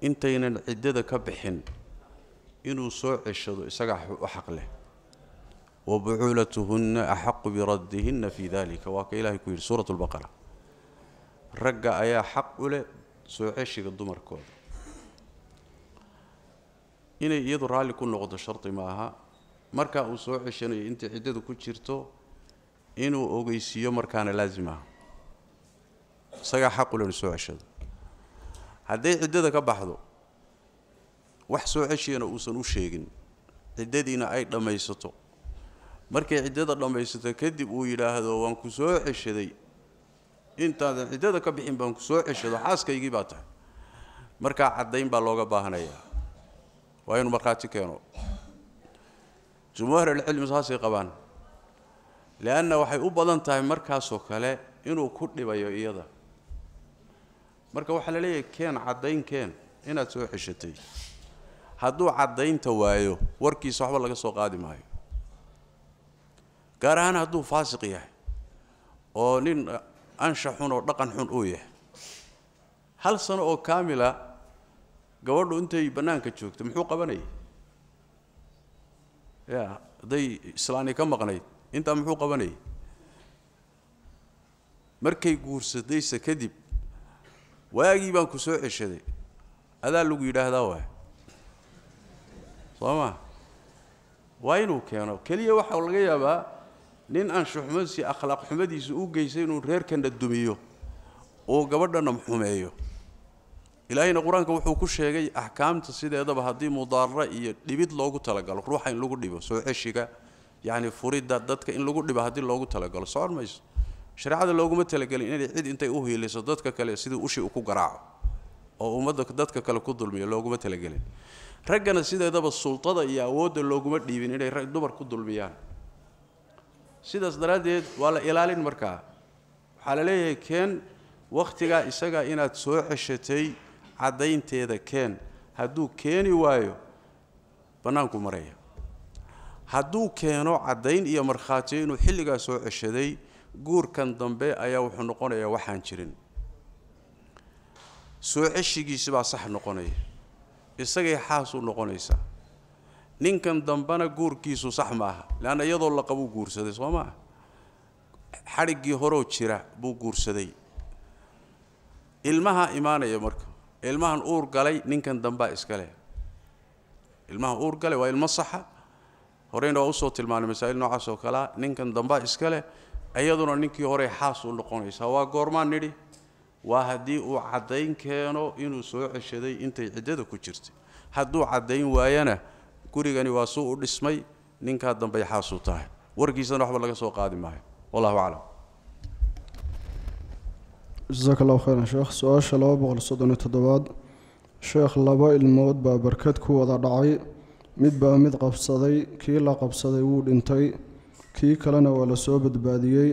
intaynan ciddada ka bixin inuu soo ceshado isagaa u xaq leh wa buculatuhunna axaqu biraddihinna fii dalika waa ka ilahay ku yidhi suurat lbaqara ragga ayaa xaq u leh soo ceshiga dumarkooda inay iyadu raalli ku noqdo shardi maaha markaa uu soo ceshanayo intay ciddadu ku jirto inuu ogeysiiyo markaana laasim aha isagaa xaqul inu soo ceshado hadday ciddada ka baxdo wax soo ceshiyana uusan u sheegin ciddadiina ay dhammaysato markay ciddada dhammaysato kadib uu yidhaahdo waan ku soo ceshaday intaadan ciddada ka bixin baan ku soo ceshado xaaskaygii baa tahay markaa caddayn baa looga baahanayaa waa inuu markhaati keeno jumhuur alcilmi saasay qabaan leanna waxay u badan tahay markaasoo kale inuu ku dhibayo iyada marka waxaa la leeyahay keen caddayn keen inaad soo xeshatay hadduu caddaynta waayo warkiisa waxba laga soo qaadi maayo gaar ahaan hadduu faasiq yahay oo nin xun oo dhaqan xun uu yahay hal sano oo kaamila gabadhu intay bannaanka joogto muxuu qabanayay ya hadday islaani ka maqnayd intaa muxuu qabanayay markay guursadaysa kadib waagii baan ku soo ceshaday adaa lagu yidhaahdaa waay soo ma waa inuu keeno keliya waxaa laga yaabaa nin anshuxumadsi akhlaaq xumadiisa u geystay inuu reerkana dumiyo uu gabadhanna xumeeyo ilaahayna qur-aanka wuxuu ku sheegay axkaamta sideedaba haddii mudaara iyo dhibid loogu talagalo ruuxa in lagu dhibo soo ceshiga yacni furidda dadka in lagu dhibo haddii loogu talagalo socon mayso shareecada looguma talagelin inay cid intay u hiiliso dadka kale sidii ushi ku garaaco oo ummadda dadka kale ku dulmiyo looguma talagelin raggana sideedaba sultada iyo awoodda looguma dhiibin inay rag dumar ku dulmiyaan sidaas daraaddeed waa la ilaalin markaa waxaa la leeyahay keen wakhtigaa isaga inaad soo ceshatay caddaynteeda keen hadduu keeni waayo bannaanku maraya hadduu keeno caddayn iyo markhaatiyo inuu xilligaa soo ceshaday guurkan dambe ayaa wuxuu noqonayaa waxaan jirin soo ceshigiisibaa sax noqonaya isagay xaasuu noqonaysaa ninkan dambena guurkiisu sax maaha leanna iyadoo laqabuu guursaday soo ah xadhiggii horoo jira buu guursaday ilmaha imaanaya marka ilmahan uur galay ninkan dambaa iska leh ilmaha uur galay waa ilmo saxa horeyna waa usoo tilmaanay masaa'il noocaas oo kalea ninkan dambaa iska leh iyaduna ninkii horey xaas u noqonaysaa waa goormaan nidhi waa haddii uu caddayn keeno inuu soo ceshaday intay ciddada ku jirtay hadduu caddayn waayana gurigani waa suu u dhismay ninkaa dambay xaasuu tahay warkiisana waxba laga soo qaadi maayo wallahu aclam jasaaka allahu khayran sheekh su-aasha laba boqol soddon iyo toddobaad sheekh laba ilmood baa barkad ku wada dhacay mid baa mid qabsaday kii la qabsaday wuu dhintay kii kalena waa la soo badbaadiyey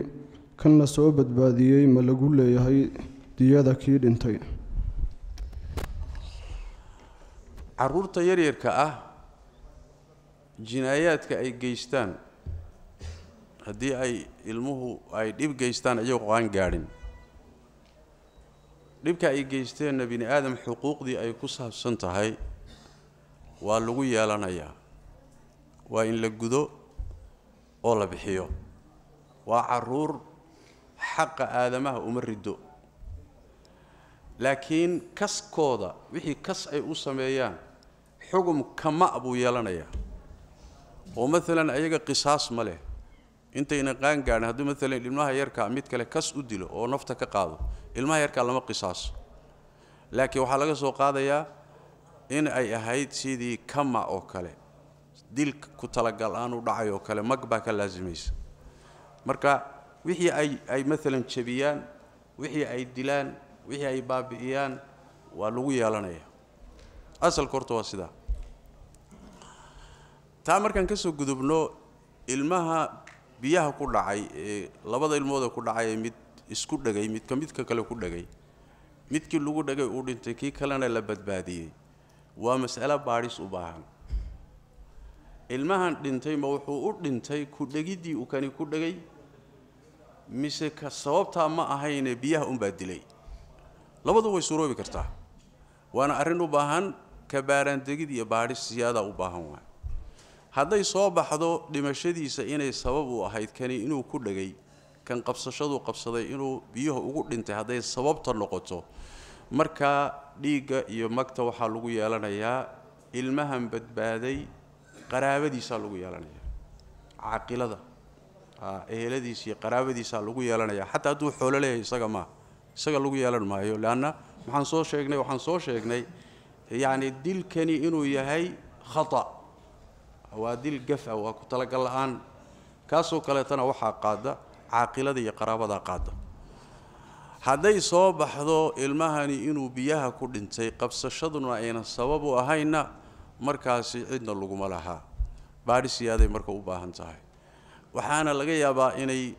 kan la soo badbaadiyey ma lagu leeyahay diyada kii dhintay caruurta yaryarka ah jinaayaadka ay geystaan haddii ay ilmuhu ay dhib geystaan ayagoo aan gaadhin dhibka ay geysteenna bini aadam xuquuqdii ay ku saabsan tahay waa lagu yeelanayaa waa in la gudo oo la bixiyo waa caruur xaqa aadamaha uma riddo laakiin kaskooda wixii kas ay u sameeyaan xugum kama buu yeelanayaa oo maalan ayaga qisaas ma leh intayna qaangaarin hadduu maalan ilmaha yarka mid kale kas u dilo oo nafta ka qaado ilmaha yarkaa lama qisaaso laakiin waxaa laga soo qaadayaa in ay ahayd sidii kama oo kale dil ku talagal aan dhacay oo kale mag baa ka laasimaysa marka wixii ay ay maalan jabiyaan wixii ay dilaan wixii ay baabi'iyaan waa lagu yeelanaya asalka horta waa sidaa taa markaan ka soo gudubno ilmaha biyaha ku dhacay ee labada ilmooda ku dhacay ee mid isku dhegay midka midka kale ku dhegay midkii lagu dhegay uu dhintay kii kalena la badbaadiyey waa mas'alo baadhis u baahan ilmahan dhintay ma wuxuu u dhintay ku dhegidii uu kani ku dhegay mise ka sababtaa ma ahayne biyaha unbaa dilay labadu way suuroobi kartaa waana arrin u baahan ka baaraandegid iyo baadhis siyaadaa u baahan waay hadday soo baxdo dhimashadiisa inay sabab u ahayd kani inuu ku dhagay kan qabsashadu qabsaday inuu biyuhu ugu dhintay hadday sababta noqoto markaa dhiigga iyo magta waxaa lagu yeelanayaa ilmahan badbaaday qaraabadiisaa lagu yeelanayaa caaqilada eheladiis iyo qaraabadiisaa lagu yeelanaya xataa hadduu xoolo leeyahay isaga maa isaga lagu yeelan maayo leanna maxaan soo sheegnay waxaan soo sheegnay yani dilkani inuu yahay khata awaadil gafa ah, waa ku talagal la'aan kaasoo kaleetana waxaa qaada caaqilada iyo qaraabadaa qaada hadday soo baxdo ilmahani inuu biyaha ku dhintay qabsashaduna ayna sabab u ahaynna markaasi cidna laguma lahaa baadhisiyaaday marka u baahan tahay waxaana laga yaabaa inay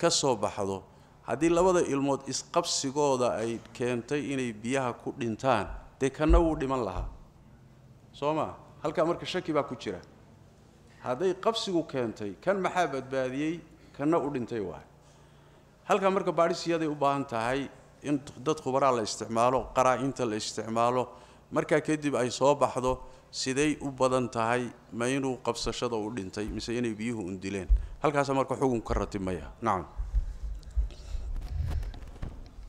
ka soo baxdo haddii labada ilmood isqabsigooda ay keentay inay biyaha ku dhintaan dee kanna wuu dhiman lahaa soo maa halkaa marka shaki baa ku jira hadday qabsigu keentay kan maxaa badbaadiyey kanna u dhintay waay halkaa marka baadhisiyaday u baahan tahay in dad khubaraa la isticmaalo qaraa-inta la isticmaalo markaa kadib ay soo baxdo siday u badan tahay ma inuu qabsashada u dhintay mise inay biyuhu undileen halkaasa marka xukunka ratimaya nacam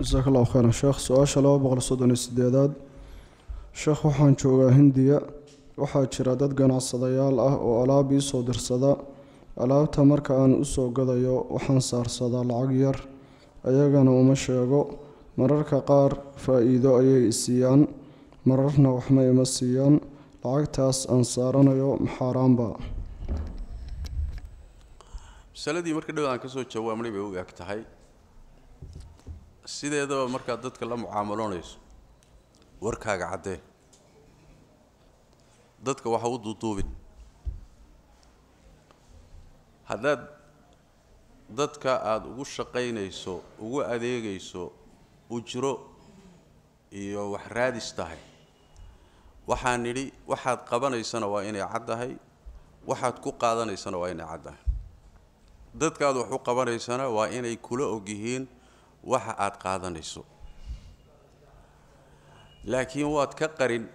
jasaak allahu khayran sheekh su-aasha laba boqol soddon iyo sideedaad sheekh waxaan joogaa hindiya waxaa jira dad ganacsadayaal ah oo alaab ii soo dirsada alaabta marka aan u soo gadayo waxaan saarsadaa lacag yar ayagana uma sheego mararka qaar faa-iido ayay siiyaan mararna waxma ima siiyaan lacagtaas aan saaranayo maxaaraanba masaladii marka dhow aan ka soo jawaabnay u eg tahay sideedaba markaad dadka la mucaamaloonayso warkaaga caddee dadka waxa u duuduubin haddaad dadka aada ugu shaqaynayso ugu adeegayso ujro iyo wax raadis tahay waxaan nidhi waxaad qabanaysana waa inay caddahay waxaad ku qaadanaysana waa inay caddahay dadka aad wax u qabanaysana waa inay kula ogyihiin waxa aad qaadanayso laakiin waad ka qarin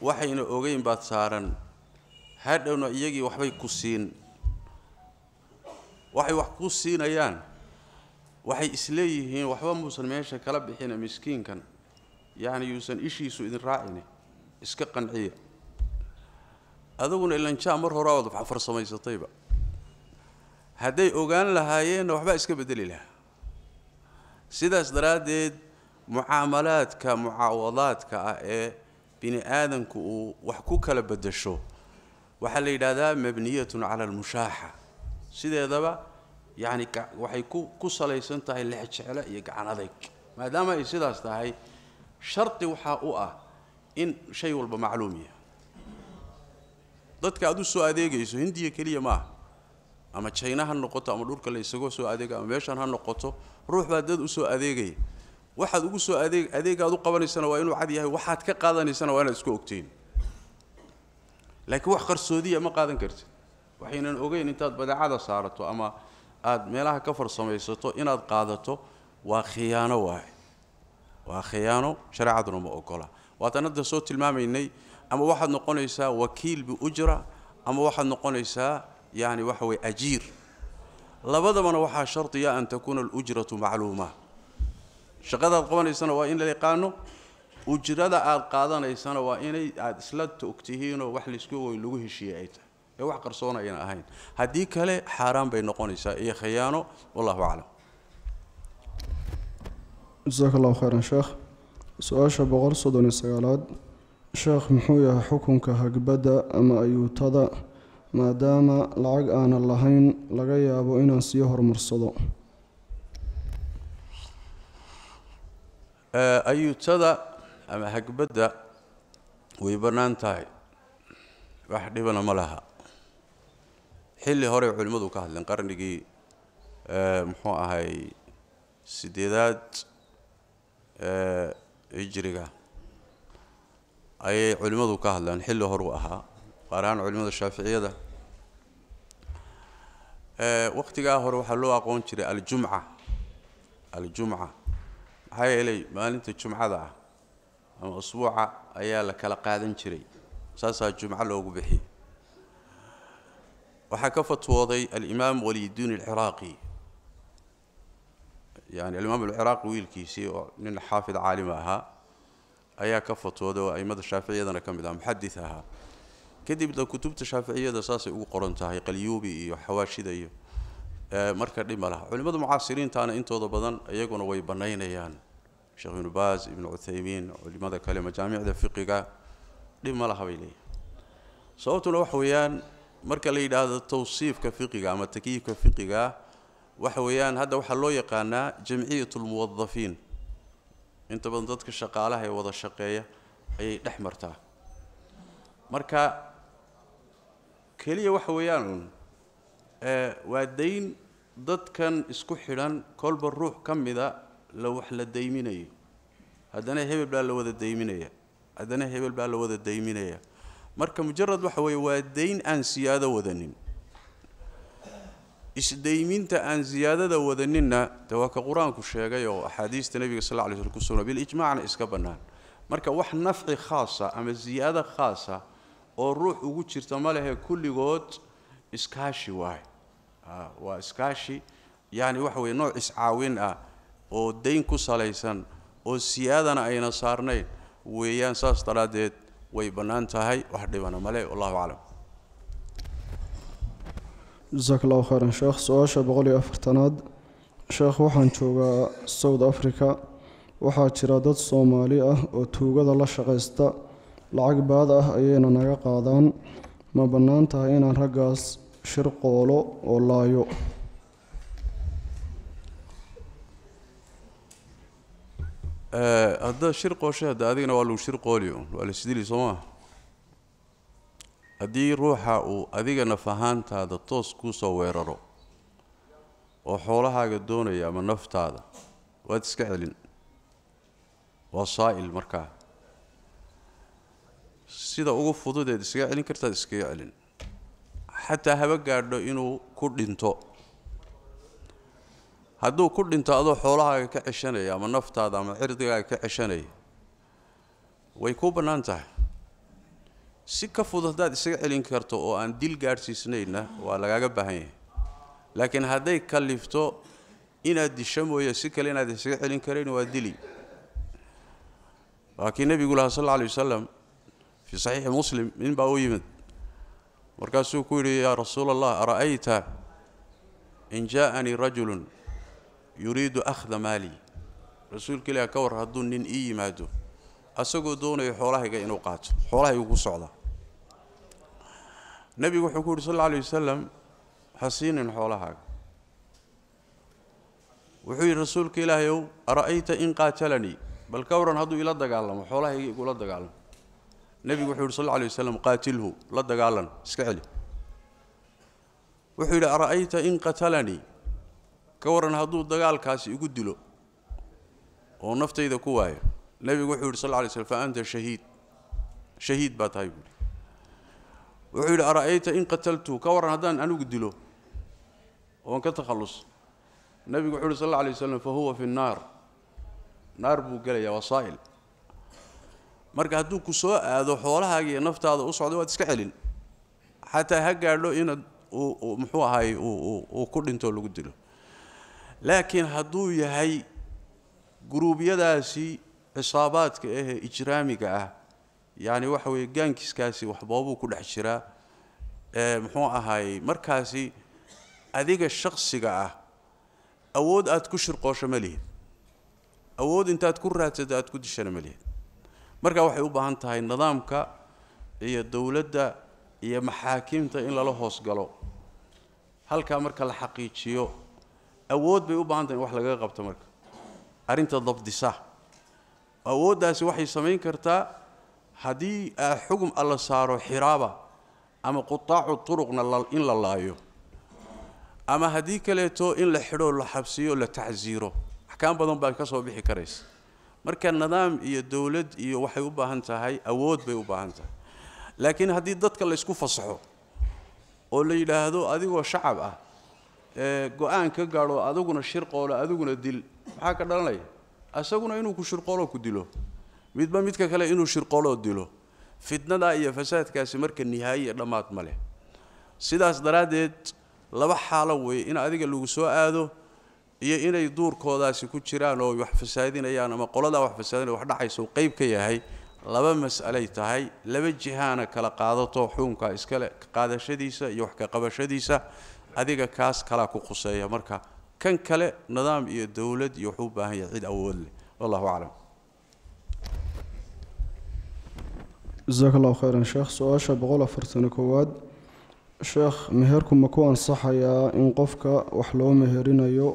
waxayna ogeyn baad saaran hadhowna iyagii waxbay ku siin waxay wax ku siinayaan waxay isleeyihiin waxba muusan meesha kala bixina miskiinkan yacni yuusan ishiisu idin raacini iska qanciya adaguna ilanjaa mar hore ood farsamaysatayba hadday ogaan lahaayeenna waxbaa iska beddeli lahaa sidaas daraaddeed mucaamalaadka mucaawadaadka ah ee bini aadanku uu wax ku kala bedasho waxaa la yidhaahdaa mabniyatun cala almushaaxa sideedaba yacni waxay ku salaysan tahay lexjeclo iyo gacan adayg maadaama ay sidaas tahay shardi waxaa u ah in shay walba macluum yahay dadka aad u soo adeegayso hindiya keliya maaha ama jayna ha noqoto ama dhulka la ysagoo soo adeega ama meeshan ha noqoto ruux baa dad u soo adeegaya waxaad ugu soo adeeg adeegaad u qabanaysana waa inuu cad yahay waxaad ka qaadanaysana waa inaad isku ogtiin laakiin wax qarsoodiya ma qaadan kartid waxaynan ogeyn intaad badeecada saarato ama aad meelaha ka farsamaysato inaad qaadato waa khiyaano waaye waa khiyaano shareecaduna ma ogola waataan hadda soo tilmaamaynay ama waxaad noqonaysaa wakiil biujra ama waxaad noqonaysaa yani waxa weye ajiir labadabana waxaa shardiya an takuuna alujratu macluuma shaqadaad qabanaysana waa in la yaqaano ujrada aad qaadanaysana waa inay aad isla ogtihiinoo wax laysku lagu heshiiyey ay tahay ee wax qarsoon ayna ahayn haddii kale xaaraan bay noqonaysaa iyo khiyaano wallahu aclam jasaak allahu khayran sheekh su-aasha boqol soddon iyo sagaalaad sheekh muxuu yahay xukunka hagbadda ama ayuutada maadaama lacag aanan lahayn laga yaabo inaan sii horumarsado ayuutada ama hagbadda way bannaan tahay wax dhibana ma laha xilli horey culimmadu ka hadleen qarnigii muxuu ahay sideedaad hijriga ayay culimmadu ka hadleen xilli horu ahaa gaar ahaan culimmada shaaficiyada waqtigaa hore waxaa loo aqoon jiray aljumca aljumca maxaa yeelay maalinta jumcada ah ama usbuuca ayaa la kala qaadan jiray saasaa jumco loogu bixiyey waxaa ka fatwooday alimaam waliydiin alciraaqi yani alimaam alciraaqi wiilkiisii oo nin xaafid caalima ahaa ayaa ka fatwooday oo aimada shaaficiyadana ka mid ah muxadid ahaa kadibna kutubta shaaficiyada saasay ugu qoran tahay qalyuubi iyo xawaashida iyo Eh, marka dhib malaha culimmada mucaasiriintaana intooda badan iyaguna way banaynayaan sheekh ibnu baas ibnu cuthaymiin culimada kale majaamicda fiqiga dhib ma laha bay leeyihin sababtuna waxa weeyaan marka la yidhaahdo tawsiifka fiqiga ama takyiifka fiqiga waxa weeyaan hadda waxaa loo yaqaanaa jamciyat lmuwadafiin inta badan dadka shaqaalaha ee wada shaqeeya ayay dhex martaa marka keliya waxa weeyaan waa dayn dadkan isku xidhan kolba ruux ka mida la wax la dayminayo haddana hebel baa la wada dayminaya haddana hebel baa la wada dayminaya marka mujarad waxa weeye waa dayn aan siyaado wadanin isdayminta aan siyaadada wadaninna de waa ka qur-aanku sheegay oo axaadiista nabiga sal lay sl kusugna bilijmaacna iska bannaan marka wax nafci khaasa ama siyaado khaasa oo ruux ugu jirta ma lehe kulligood iskaashi waayo Ah, waa iskaashi yacni waxa weye nooc iscaawin ah oo dayn ku salaysan oo siyaadana ayna saarnayn weeyaan saas daraaddeed way bannaan tahay wax dhibana male wallahu aclam jasaak khayran sheekh su-aasha boqol iyo afartanaad sheekh waxaan joogaa south africa waxaa jira dad soomaali ah oo tuugada la shaqaysta lacag baad ah ayayna naga qaadaan ma bannaan tahay inaan raggaas shirqoolo oo laayo eh, hadda shirqooshe hadda adigana waa lagu shir qooliyo waa la isdili soo maa haddii ruuxa uu adiga naf ahaantaada toos kuu soo weeraro oo xoolahaaga doonaya ama naftaada waad iska celin waa saa'il markaa sida ugu fududeed iskaga celin kartaad iskaga celin xataa haba gaadho inuu ku dhinto hadduu ku dhinto adoo xoolahaaga ka ceshanaya ama naftaada ama cirdigaaga ka ceshanaya way kuu bannaan tahay si ka fudud haddaad isaga celin karto oo aan dil gaadhsiisnayna waa lagaaga baahan yahay laakiin hadday kalifto inaad disho mooye si kale inaad isaga celin karayn waa dili waa kii nebigu lahaa sal alla alay wasalam fii saxiixi muslim nin baa u yimid markaasuu ku yidhi yaa rasuul allah ara'ayta in jaa'anii rajulun yuriidu akhda maalii rasuulka ilaah ka war hadduu nin ii yimaado asagoo doonayo xoolahayga inuu qaato xoolahaygu ku socdaa nebigu wuxuu ku yidhi sal alla alay wasalam hasiinin xoolahaaga wuxuu yidhi rasuulka ilaahayow ara'ayta in qaatalanii bal ka waran hadduu ila dagaalamo xoolahayga igula dagaalamo nebigu wuxuu yidhi sal lay waslam qaatilhu la dagaalan iska celi wuxuu yidhi ara'ayta in qatalanii ka waran hadduu dagaalkaasi igu dilo oo naftayda ku waayo nebigu wuxuu yidhi sal lay slm fa anta shahiid shahiid baa tahay buu buui wuxuu yidhi ara'ayta in qataltu ka waran haddaan anigu dilo oon ka takhallus nebigu wuxuu yidhi sal la alay waslam fa huwa fi nnaar naar buu gelayaa waa marka hadduu ku soo aado xoolahaaga iyo naftaada u socda waad iska celin xataa ha gaadho inaad muxuu ahaay uu ku dhintoo lagu dilo laakiin hadduu yahay guruubyadaasi cisaabaadka ahee ijraamiga ah yacani waxa weeye gaankiskaasi waxboobuu ku dhex jiraa muxuu ahaayey markaasi adiga shaksiga ah awood aada ku shirqoosho ma lihid awood intaad ku raadsata aad ku dishana ma lihid marka waxay u baahan tahay nidaamka iyo dowladda iyo maxaakiimta in lala hoosgalo halkaa marka la xaqiijiyo awood bay u baahan tahay in wax lagaga qabto marka arrinta dabdisa awooddaasi waxay samayn kartaa haddii ah, xugum alla saaro xiraaba ama qutaacu turuqna in la laayo ama haddii kaleeto in la xidho la xabsiyo la tacsiiro axkaam badan baa ka soo bixi karaysa marka nidaam iyo dowlad iyo waxay u baahan tahay awood bay u baahan tahay laakiin haddii dadka laysku fasaxo oo la yidhaahdo adigoo shacab ah ee go-aan ka gaadho adiguna shirqoolo adiguna dil maxaa ka dhalanaya asaguna inuu ku shirqooloo ku dilo midba midka kale inuu shirqooloo dilo fitnadaa iyo fasaadkaasi marka nihaaye dhammaad ma leh sidaas daraaddeed laba xaalo weeye in adiga lagu soo aado iyo inay duurkoodaasi ku jiraan oo wax fasaadinayaan ama qoladaa wax fasaadinaya wax dhacaysa uu qayb ka yahay laba mas'alay tahay laba jihaana kala qaadato xuunka iskale qaadashadiisa iyo wax ka qabashadiisa adiga kaas kalaa ku khuseeya marka kan kale nidaam iyo dowlad iyo wuxuu u baahan yahay cid awood leh wallahu aclam jasaaka khayran sheekh su-aasha boqol afartan koowaad sheekh meherku ma ku ansaxayaa in qofka wax loo meherinayo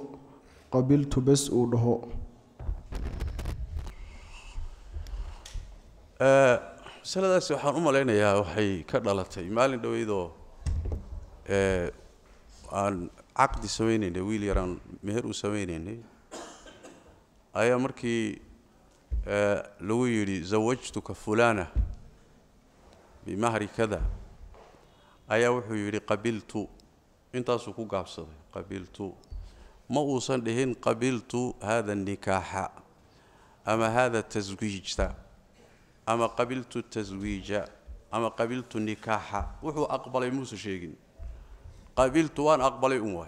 qabiltu bes uu dhaho masaladaasi waxaan u malaynayaa waxay ka dhalatay maalin dhoweydoo aan caqdi samaynaynay wiil yaraan meher uu samaynaynay ayaa markii lagu yidhi zawajtuka fulana bimahri kada ayaa wuxuu yidhi qabiltu intaasuu ku gaabsaday qabiltu ما أوصل لهن قبلت هذا النكاح أما هذا التزويج أما قبلت التزويج أما قبلت النكاح وهو أقبل موسى شيئا قبلت وأن أقبل أمه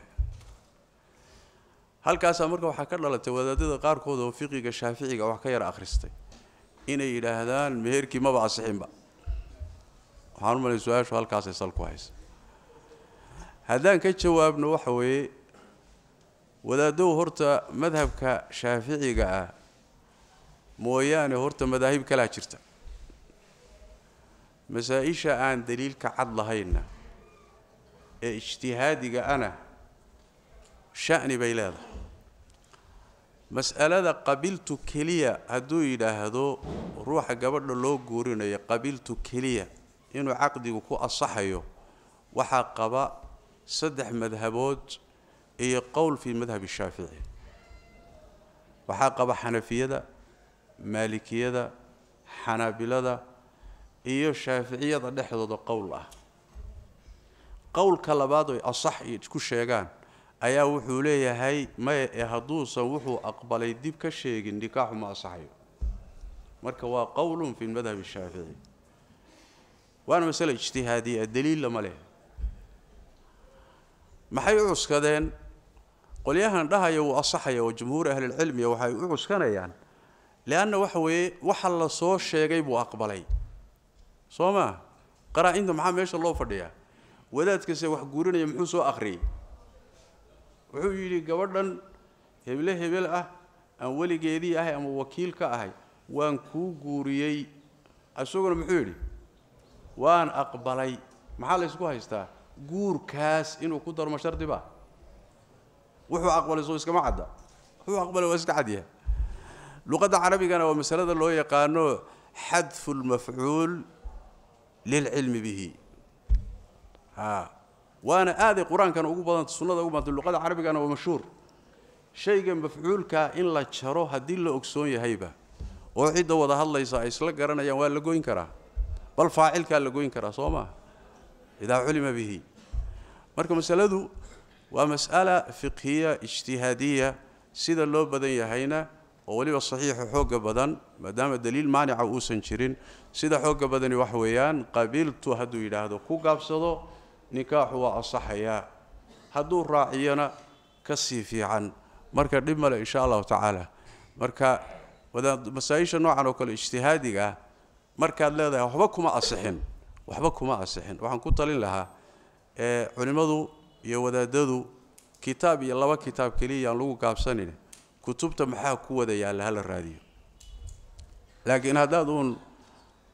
هل كاس أمرك وحكر له التوادد إذا قارك هذا وفقك الشافعي أو حكير أخرستي إن إلى هذا المهر كي ما بعد صحيح بقى هنما لسؤال شو هل كاس يصل كويس هذا كي جواب نوحوي wadaadow horta madhabka shaaficiga ah mooyaane horta madaahib kalaa jirta masaa-isha aan daliilka cad lahaynna ee ijtihaadiga ana sha'ni bay leedahay mas'alada qabiltu keliya hadduu yidhaahdo ruuxa gabadha loo guurinayo qabiltu keliya inuu caqdigu ku asaxayo waxaa qaba saddex madhabood iyo qowl fii madhabi shaafici waxaa qaba xanafiyada maalikiyada xanaabilada iyo shaaficiyada dhexdooda qowl ah qowlka labaad oy asax isku sheegaan ayaa wuxuu leeyahay maya ee hadduusan wuxuu aqbalay dib ka sheegin nikaaxu ma asaxayo marka waa qowlun fi madhabi shaafici waana masale ijtihaadiya daliilla ma leh maxay u cuskadeen qolyahan dhahaya wuu asaxaya oo jumhuur ahlilcilmiga waxay u cuskanayaan leanna waxa weeye waxa la soo sheegay buu aqbalay soo maa qaraa-inta maxaa meesha loo fadhiyaa wadaadkase wax guurinaya muxuu soo akhriyey wuxuu yidhi gabadhan heble hebel ah aan weligeedii ahay ama wakiil ka ahay waan kuu guuriyey isaguna muxuu yidhi waan aqbalay maxaa laysku haystaa guurkaas inuu ku darmo shardi ba wuxuu aqbalay soo iskama cadda wuxuu aqbalay waa iska cadyahay luqadda carabigana waa masalada loo yaqaano xadfu lmafcuul lilcilmi bihi a waana aaday qur-aankan ugu badanta sunnada ugu badanta luqada carabigana waa mashhuur shayga mafcuulka in la jaro haddii la ogsoon yahayba oo cidda wada hadlaysa ay isla garanayaan waa la goyn karaa bal faacilkaa la goyn karaa soo maa idaa culima bihi marka masaladu waa mas'ala fiqhiya ijtihaadiya sida loo badan yahayna oo weliba saxiixa xooga badan maadaama daliil maanica uusan jirin sida xooga badani wax weeyaan qabiiltu hadduu yidhaahdo ku gaabsado nikaaxu waa ansaxayaa hadduu raaciyona ka sii fiican marka dhib male insha allahu tacaala marka masaa-isha noocan oo kale ijtihaadiga ah markaad leedahay waxba kuma asixin waxba kuma asixin waxaan ku talin lahaa culimmadu iyo wadaadadu kitaab iyo laba kitaab keliya lagu gaabsanin kutubta maxaa ku wada yaalla hala raadiyo laakiin haddaad uun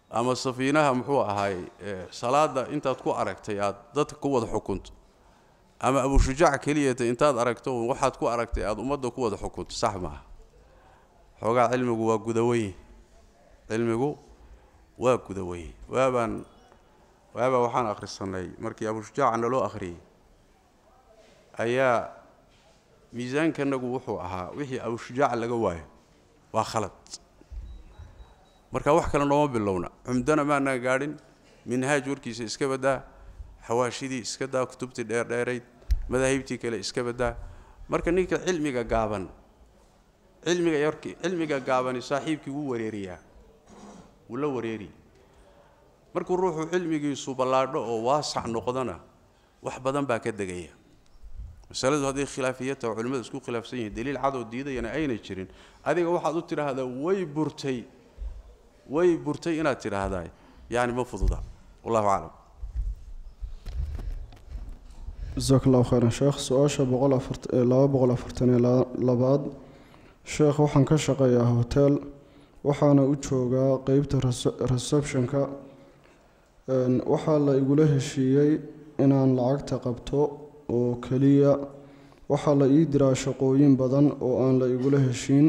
ama safiinaha muxuu ahay salaada intaad ku aragtay aad dadka ku wada xukunto ama abushujaac keliyata intaad aragto waxaad ku aragtay aad ummadda ku wada xukunto sax maaha xoogaa cilmigu waa gudaweyn cilmigu waa gudaweyn waabaan waabaa waxaan akhrisanay markii abushujaaca naloo akhriyey ayaa miisaankanagu wuxuu ahaa wixii awshujaac laga waayo waa khalad marka wax kale nooma bilowna cumdana maanaa gaadhin minhaaj warkiisa iska badaa xawaashidii iska daa kutubtii dheerdheerayd madaahibtii kale iska badaa marka ninka cilmiga gaaban cilmiga yarki cilmiga gaabani saaxiibkii wuu wareeriyaa wuu la wareeri markuu ruuxu cilmigiisu ballaadho oo waasac noqdana wax badan baa ka degaya masaladu hadday khilaafiyata oo culimmadu isku khilaafsan yihiin daliil cadoo diidayana ayna jirin adiga waxaad u tidhaahdaa way burtay way burtay inaad tidhaahdaa yani ma fududa wallahu aclam jasaak khayran sheekh su-aasha boqolaalaba boqol afartan iyo labaad sheekh waxaan ka shaqeeyaa hoteel waxaana u joogaa qeybta receptionka waxaa la igula heshiiyey inaan lacagta qabto oo keliya waxaa la ii diraa shaqooyin badan oo aan la igula heshiin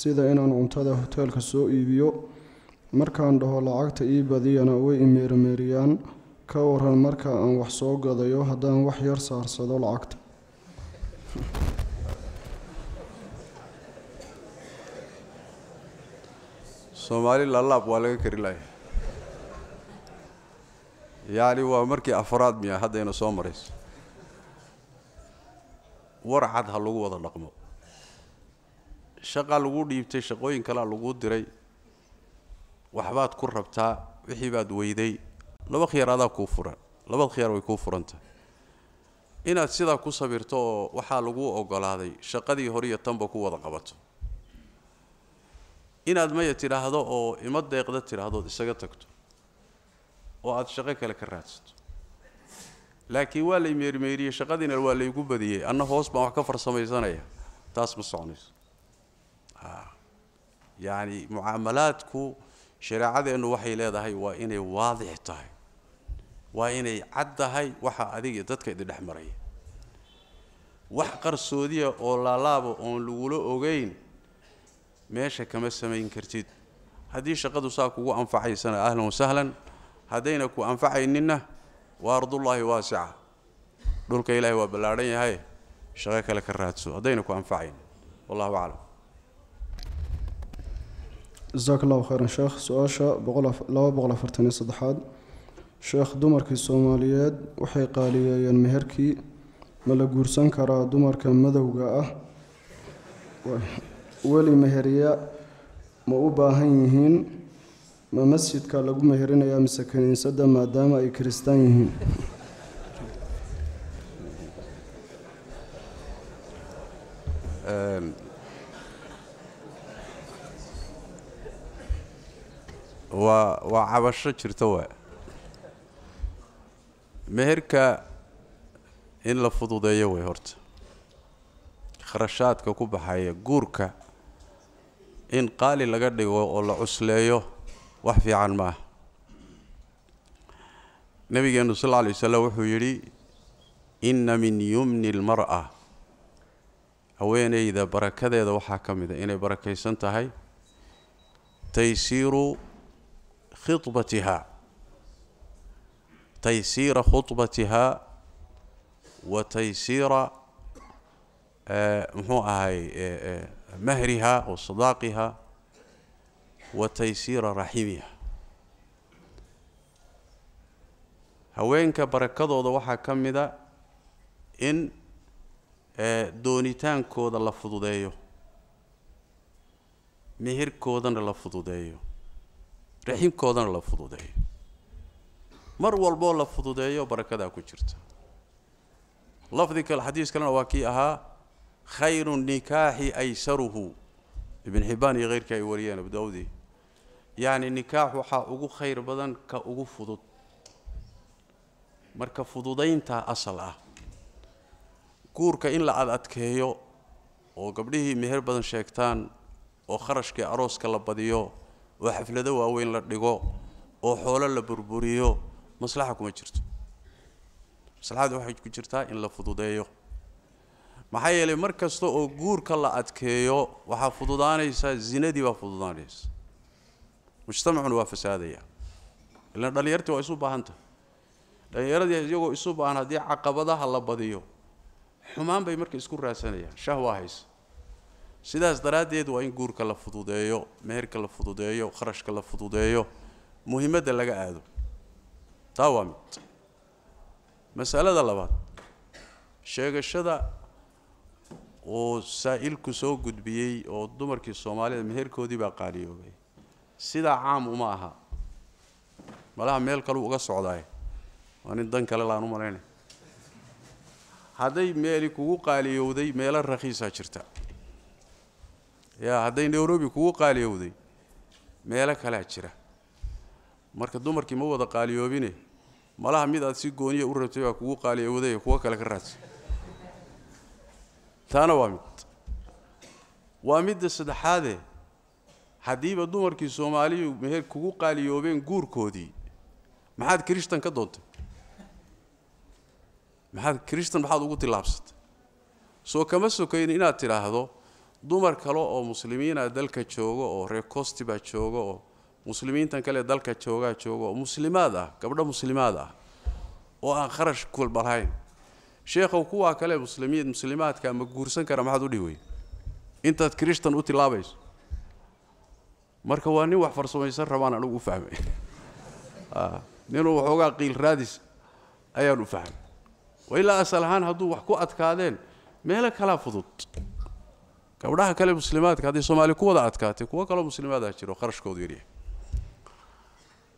sida inaan cuntada hoteelka soo iibiyo markaan dhaho lacagta ii badiyana way imeermeeriyaan ka waran marka aan wax soo gadayo haddaan wax yar saarsado lacagta soomaali laalaab waa laga karilaya yacni waa markii afraad miya haddayna soo marayso war cad ha lagu wada dhaqmo shaqaa lagu dhiibtay shaqooyin kalea laguu diray waxbaad ku rabtaa wixii baad weyday laba khiyaar adaa kuu furan labad khiyaar way kuu furan inaad sidaa ku sabirto oo waxaa laguu ogolaaday shaqadii hore iyo tanba ku wada qabato inaad maya tidhaahdo oo ima deeqda tidhaahdood isaga tagto oo aada shaqo kale ka raadsato laakiin waa lay meermeeriyey shaqadiina waa laygu badiyey anna hoos baan wax ka farsamaysanaya taas ma soconayso ah. yacni mucaamalaadku shareecadeennu waxay leedahay waa inay waadix tahay waa inay cad tahay waxa adiga dadka idindhex maraya wax qarsoodiya oo laalaaba oon lagula ogeyn meesha kama samayn kartid haddii shaqadu saa kugu anfacaysana ahlan wasahlan haddayna ku anfacayninna waa ardullaahi waasica dhulka ilaahay waa ballaadhan yahay shaqo kale ka raadso haddayna ku anfacayn wallahu aclam jasaak allahu khayran sheekh su-aasha laba boqol afartan iyo saddexaad sheekh dumarkii soomaaliyeed waxay qaaliyeeyeen meherkii ma la guursan karaa dumarka madowga ah weli meheriya ma u baahan yihiin ma masjidka lagu meherinayaa mise kiniisadda maadaama ay kiristaan yihiin waa waa cabasho jirta waa meherka in la fududeeyo way horta kharashaadka ku baxaya guurka in qaali laga dhigo oo la cusleeyo وحفي عن ما نبي صلى الله عليه وسلم وحيري إن من يمن المرأة أوين إذا بركة إذا وحكم إذا إن بركة سنتهاي تيسير خطبتها تيسير خطبتها وتيسير آه، آه، آه، مهرها وصداقها وتيسير رحيمها هوينك بركضوا ضوحة كمدة إن آه، دونيتان كود الله فضوديو مهر كودن الله فضوديو رحيم كودن الله فضوديو مر والبول الله فضوديو بركة دا كجرت لفظك الحديث كان واكي أها خير النكاح أيسره ابن حبان غير كي وريان ابن داودي yacni nikaax waxaa ugu khayr badan ka ugu fudud marka fududaynta asal ah guurka in la adadkeeyo oo gabdhihii meher badan sheegtaan oo kharashkii arooska la badiyo oo xaflado waaweyn la dhigo oo xoolo la burburiyo maslaxa kuma jirto maslaxada waxay ku jirtaa in la fududeeyo maxaa yeelay mar kasta oo guurka la adkeeyo waxaa fududaanaysaa zinadii baa fududaanaysa mujtamacuna waa fasaadaya ilan dhallinyartii waa isu baahantah dhallinyaradii iyagoo isu baahan haddii caqabadaha la badiyo xumaan bay marka isku raasanayaan shahwaa haysa sidaas daraaddeed waa in guurka la fududeeyo meherka la fududeeyo kharashka la fududeeyo muhimadda laga aado taa waa mid masalada labaad sheegashada uu saa'ilku soo gudbiyey oo dumarkii soomaalida meherkoodii baa qaaliyoobay sidaa caam uma aha malaha meel kalu uga socdaay waa nin dan kale laan u hadday meeli kugu qaaliyowday meelo rakhiisaa jirta yaa hadday nairobi kugu qaaliyowday meelo kalea jira marka dumarkii ma wada qaaliyoobine malaha mid aad si gooniya u rabtay baa kugu qaaliyowday kuwo kale ka raadsa taana waa mid waa midda saddexaadee haddiiba dumarkii soomaaliyu meher kugu qaaliyoobeen guurkoodii maxaad kristan ka doontay maxaad krishtan maxaad ugu tillaabsatay soo kama sokayn inaad tidhaahdo dumar kale oo muslimiina ah dalka jooga oo reer costi baa jooga oo muslimiintan kale dalka joogaa jooga oo muslimaad ah gabdho muslimaad ah oo aan kharash kulba lahayn sheekhow kuwaa kale muslimiin muslimaadka ma guursan kara maxaad u dhihi wey intaad kristan u tillaabayso marka waa nin wax farsamaysan rabaan anugu u fahmay ah, ninuu waxoogaa qiil raadis ayaan u fahmay wa ilaa asal ahaan hadduu wax ku adkaadeen meelo kalaa fudud gabdhaha kale muslimaadka hadday soomaali ku wada adkaatay kuwo kaloo muslimaadaa jiro qarashkoodu yaryahay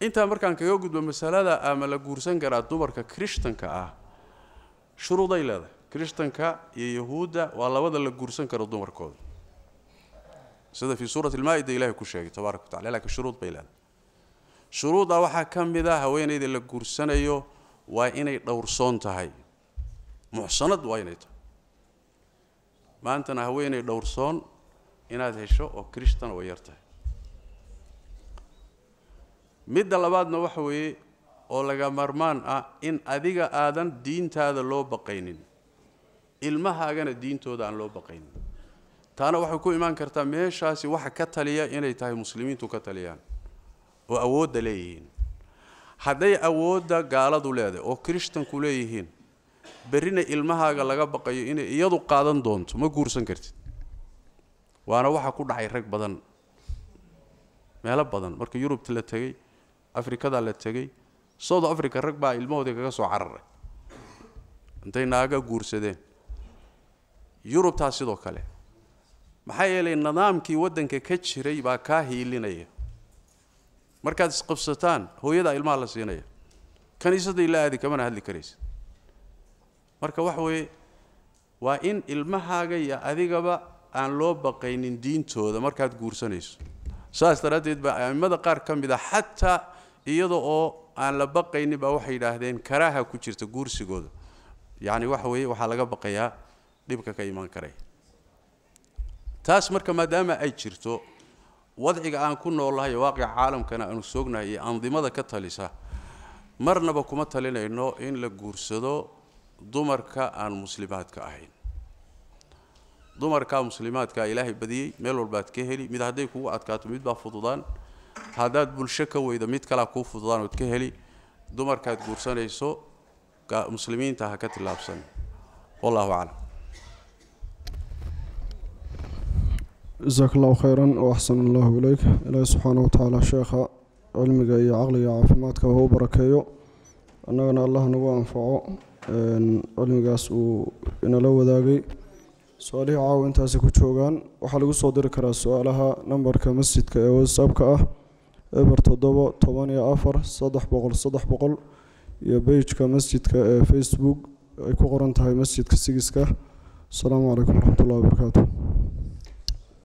intaa markaan kaga gudbo masalada ama la guursan karaa dumarka krishtanka ah shuruuday leedahay kristanka iyo yahuudda waa labada la guursan karo dumarkooda sida fii suurati almaa-ida ilahay ku sheegay tabaaraka watacala laakiin shuruud bay leedahay shuruudda waxaa ka mid a ah haweenayda la guursanayo waa inay dhowrsoon tahay muxsanad waa inay tahay maantana haweenay dhowrsoon inaad hesho oo krishtan way yar tahay midda labaadna waxa weeye oo laga marmaan ah in adiga aadan diintaada loo baqaynin ilmahaagana diintooda aan loo baqaynin taana waxay ku imaan kartaa meeshaasi waxa ka taliya inay tahay muslimiintu ka taliyaan oo awoodda leeyihiin hadday awoodda gaaladu leedahay oo kirishtanku leeyihiin berina ilmahaaga laga baqayo inay iyadu qaadan doonto ma guursan kartid waana waxa ku dhacay rag badan meelo badan marka yurubta la tegey afrikada la tegey south africa rag baa ilmahoodii kaga soo cararay intay naaga guursadeen yurubtaa sidoo kale maxaa yeelay nidaamkii waddanka ka jiray baa kaa hiilinaya markaad isqabsataan hooyadaa ilmaha la siinaya kaniisadday la aadi kamana hadli karaysa marka waxa weeye waa in ilmahaaga iyo adigaba aan loo baqaynin diintooda markaad guursanayso saas daraaddeed baa a'immada qaar ka mid a xataa iyada oo aan la baqaynin baa waxay yidhaahdeen karaaha ku jirta guursigooda yacni waxa weeye waxaa laga baqayaa dhibka ka imaan karaya taas marka maadaama ay jirto wadciga aan ku noolnahay waaqica caalamkana aanu soognahay iyo andimada ka talisa marnaba kuma talinayno in la guursado dumarka aan muslimaadka ahayn dumarkaa muslimaadka ah ilaahay badiyey meel walbaad ka heli mid hadday kugu adkaato midbaa fududaan haddaad bulsho ka weydo mid kalaa kuu fududaan ood ka heli dumarkaad guursanayso muslimiinta ha ka tilaabsan wallahu aclam jasaak allahu kheyran wa axsan allahu ileyk ilaahi subxaana watacaala sheekha cilmiga iyo caqliga caafimaadka hau barakeeyo annagana allah nagu anfaco cilmigaas uu inala wadaagay su-aalihii caawa intaasi ku joogaan waxaa lagu soo diri karaa su-aalaha nambarka masjidka ee whatsappka ah eber toddobo toban iyo afar saddex boqol saddex boqol iyo bejka masjidka ee facebook ay ku qoran tahay masjidka sigiska asalaamu calaykum waraxmat ullahi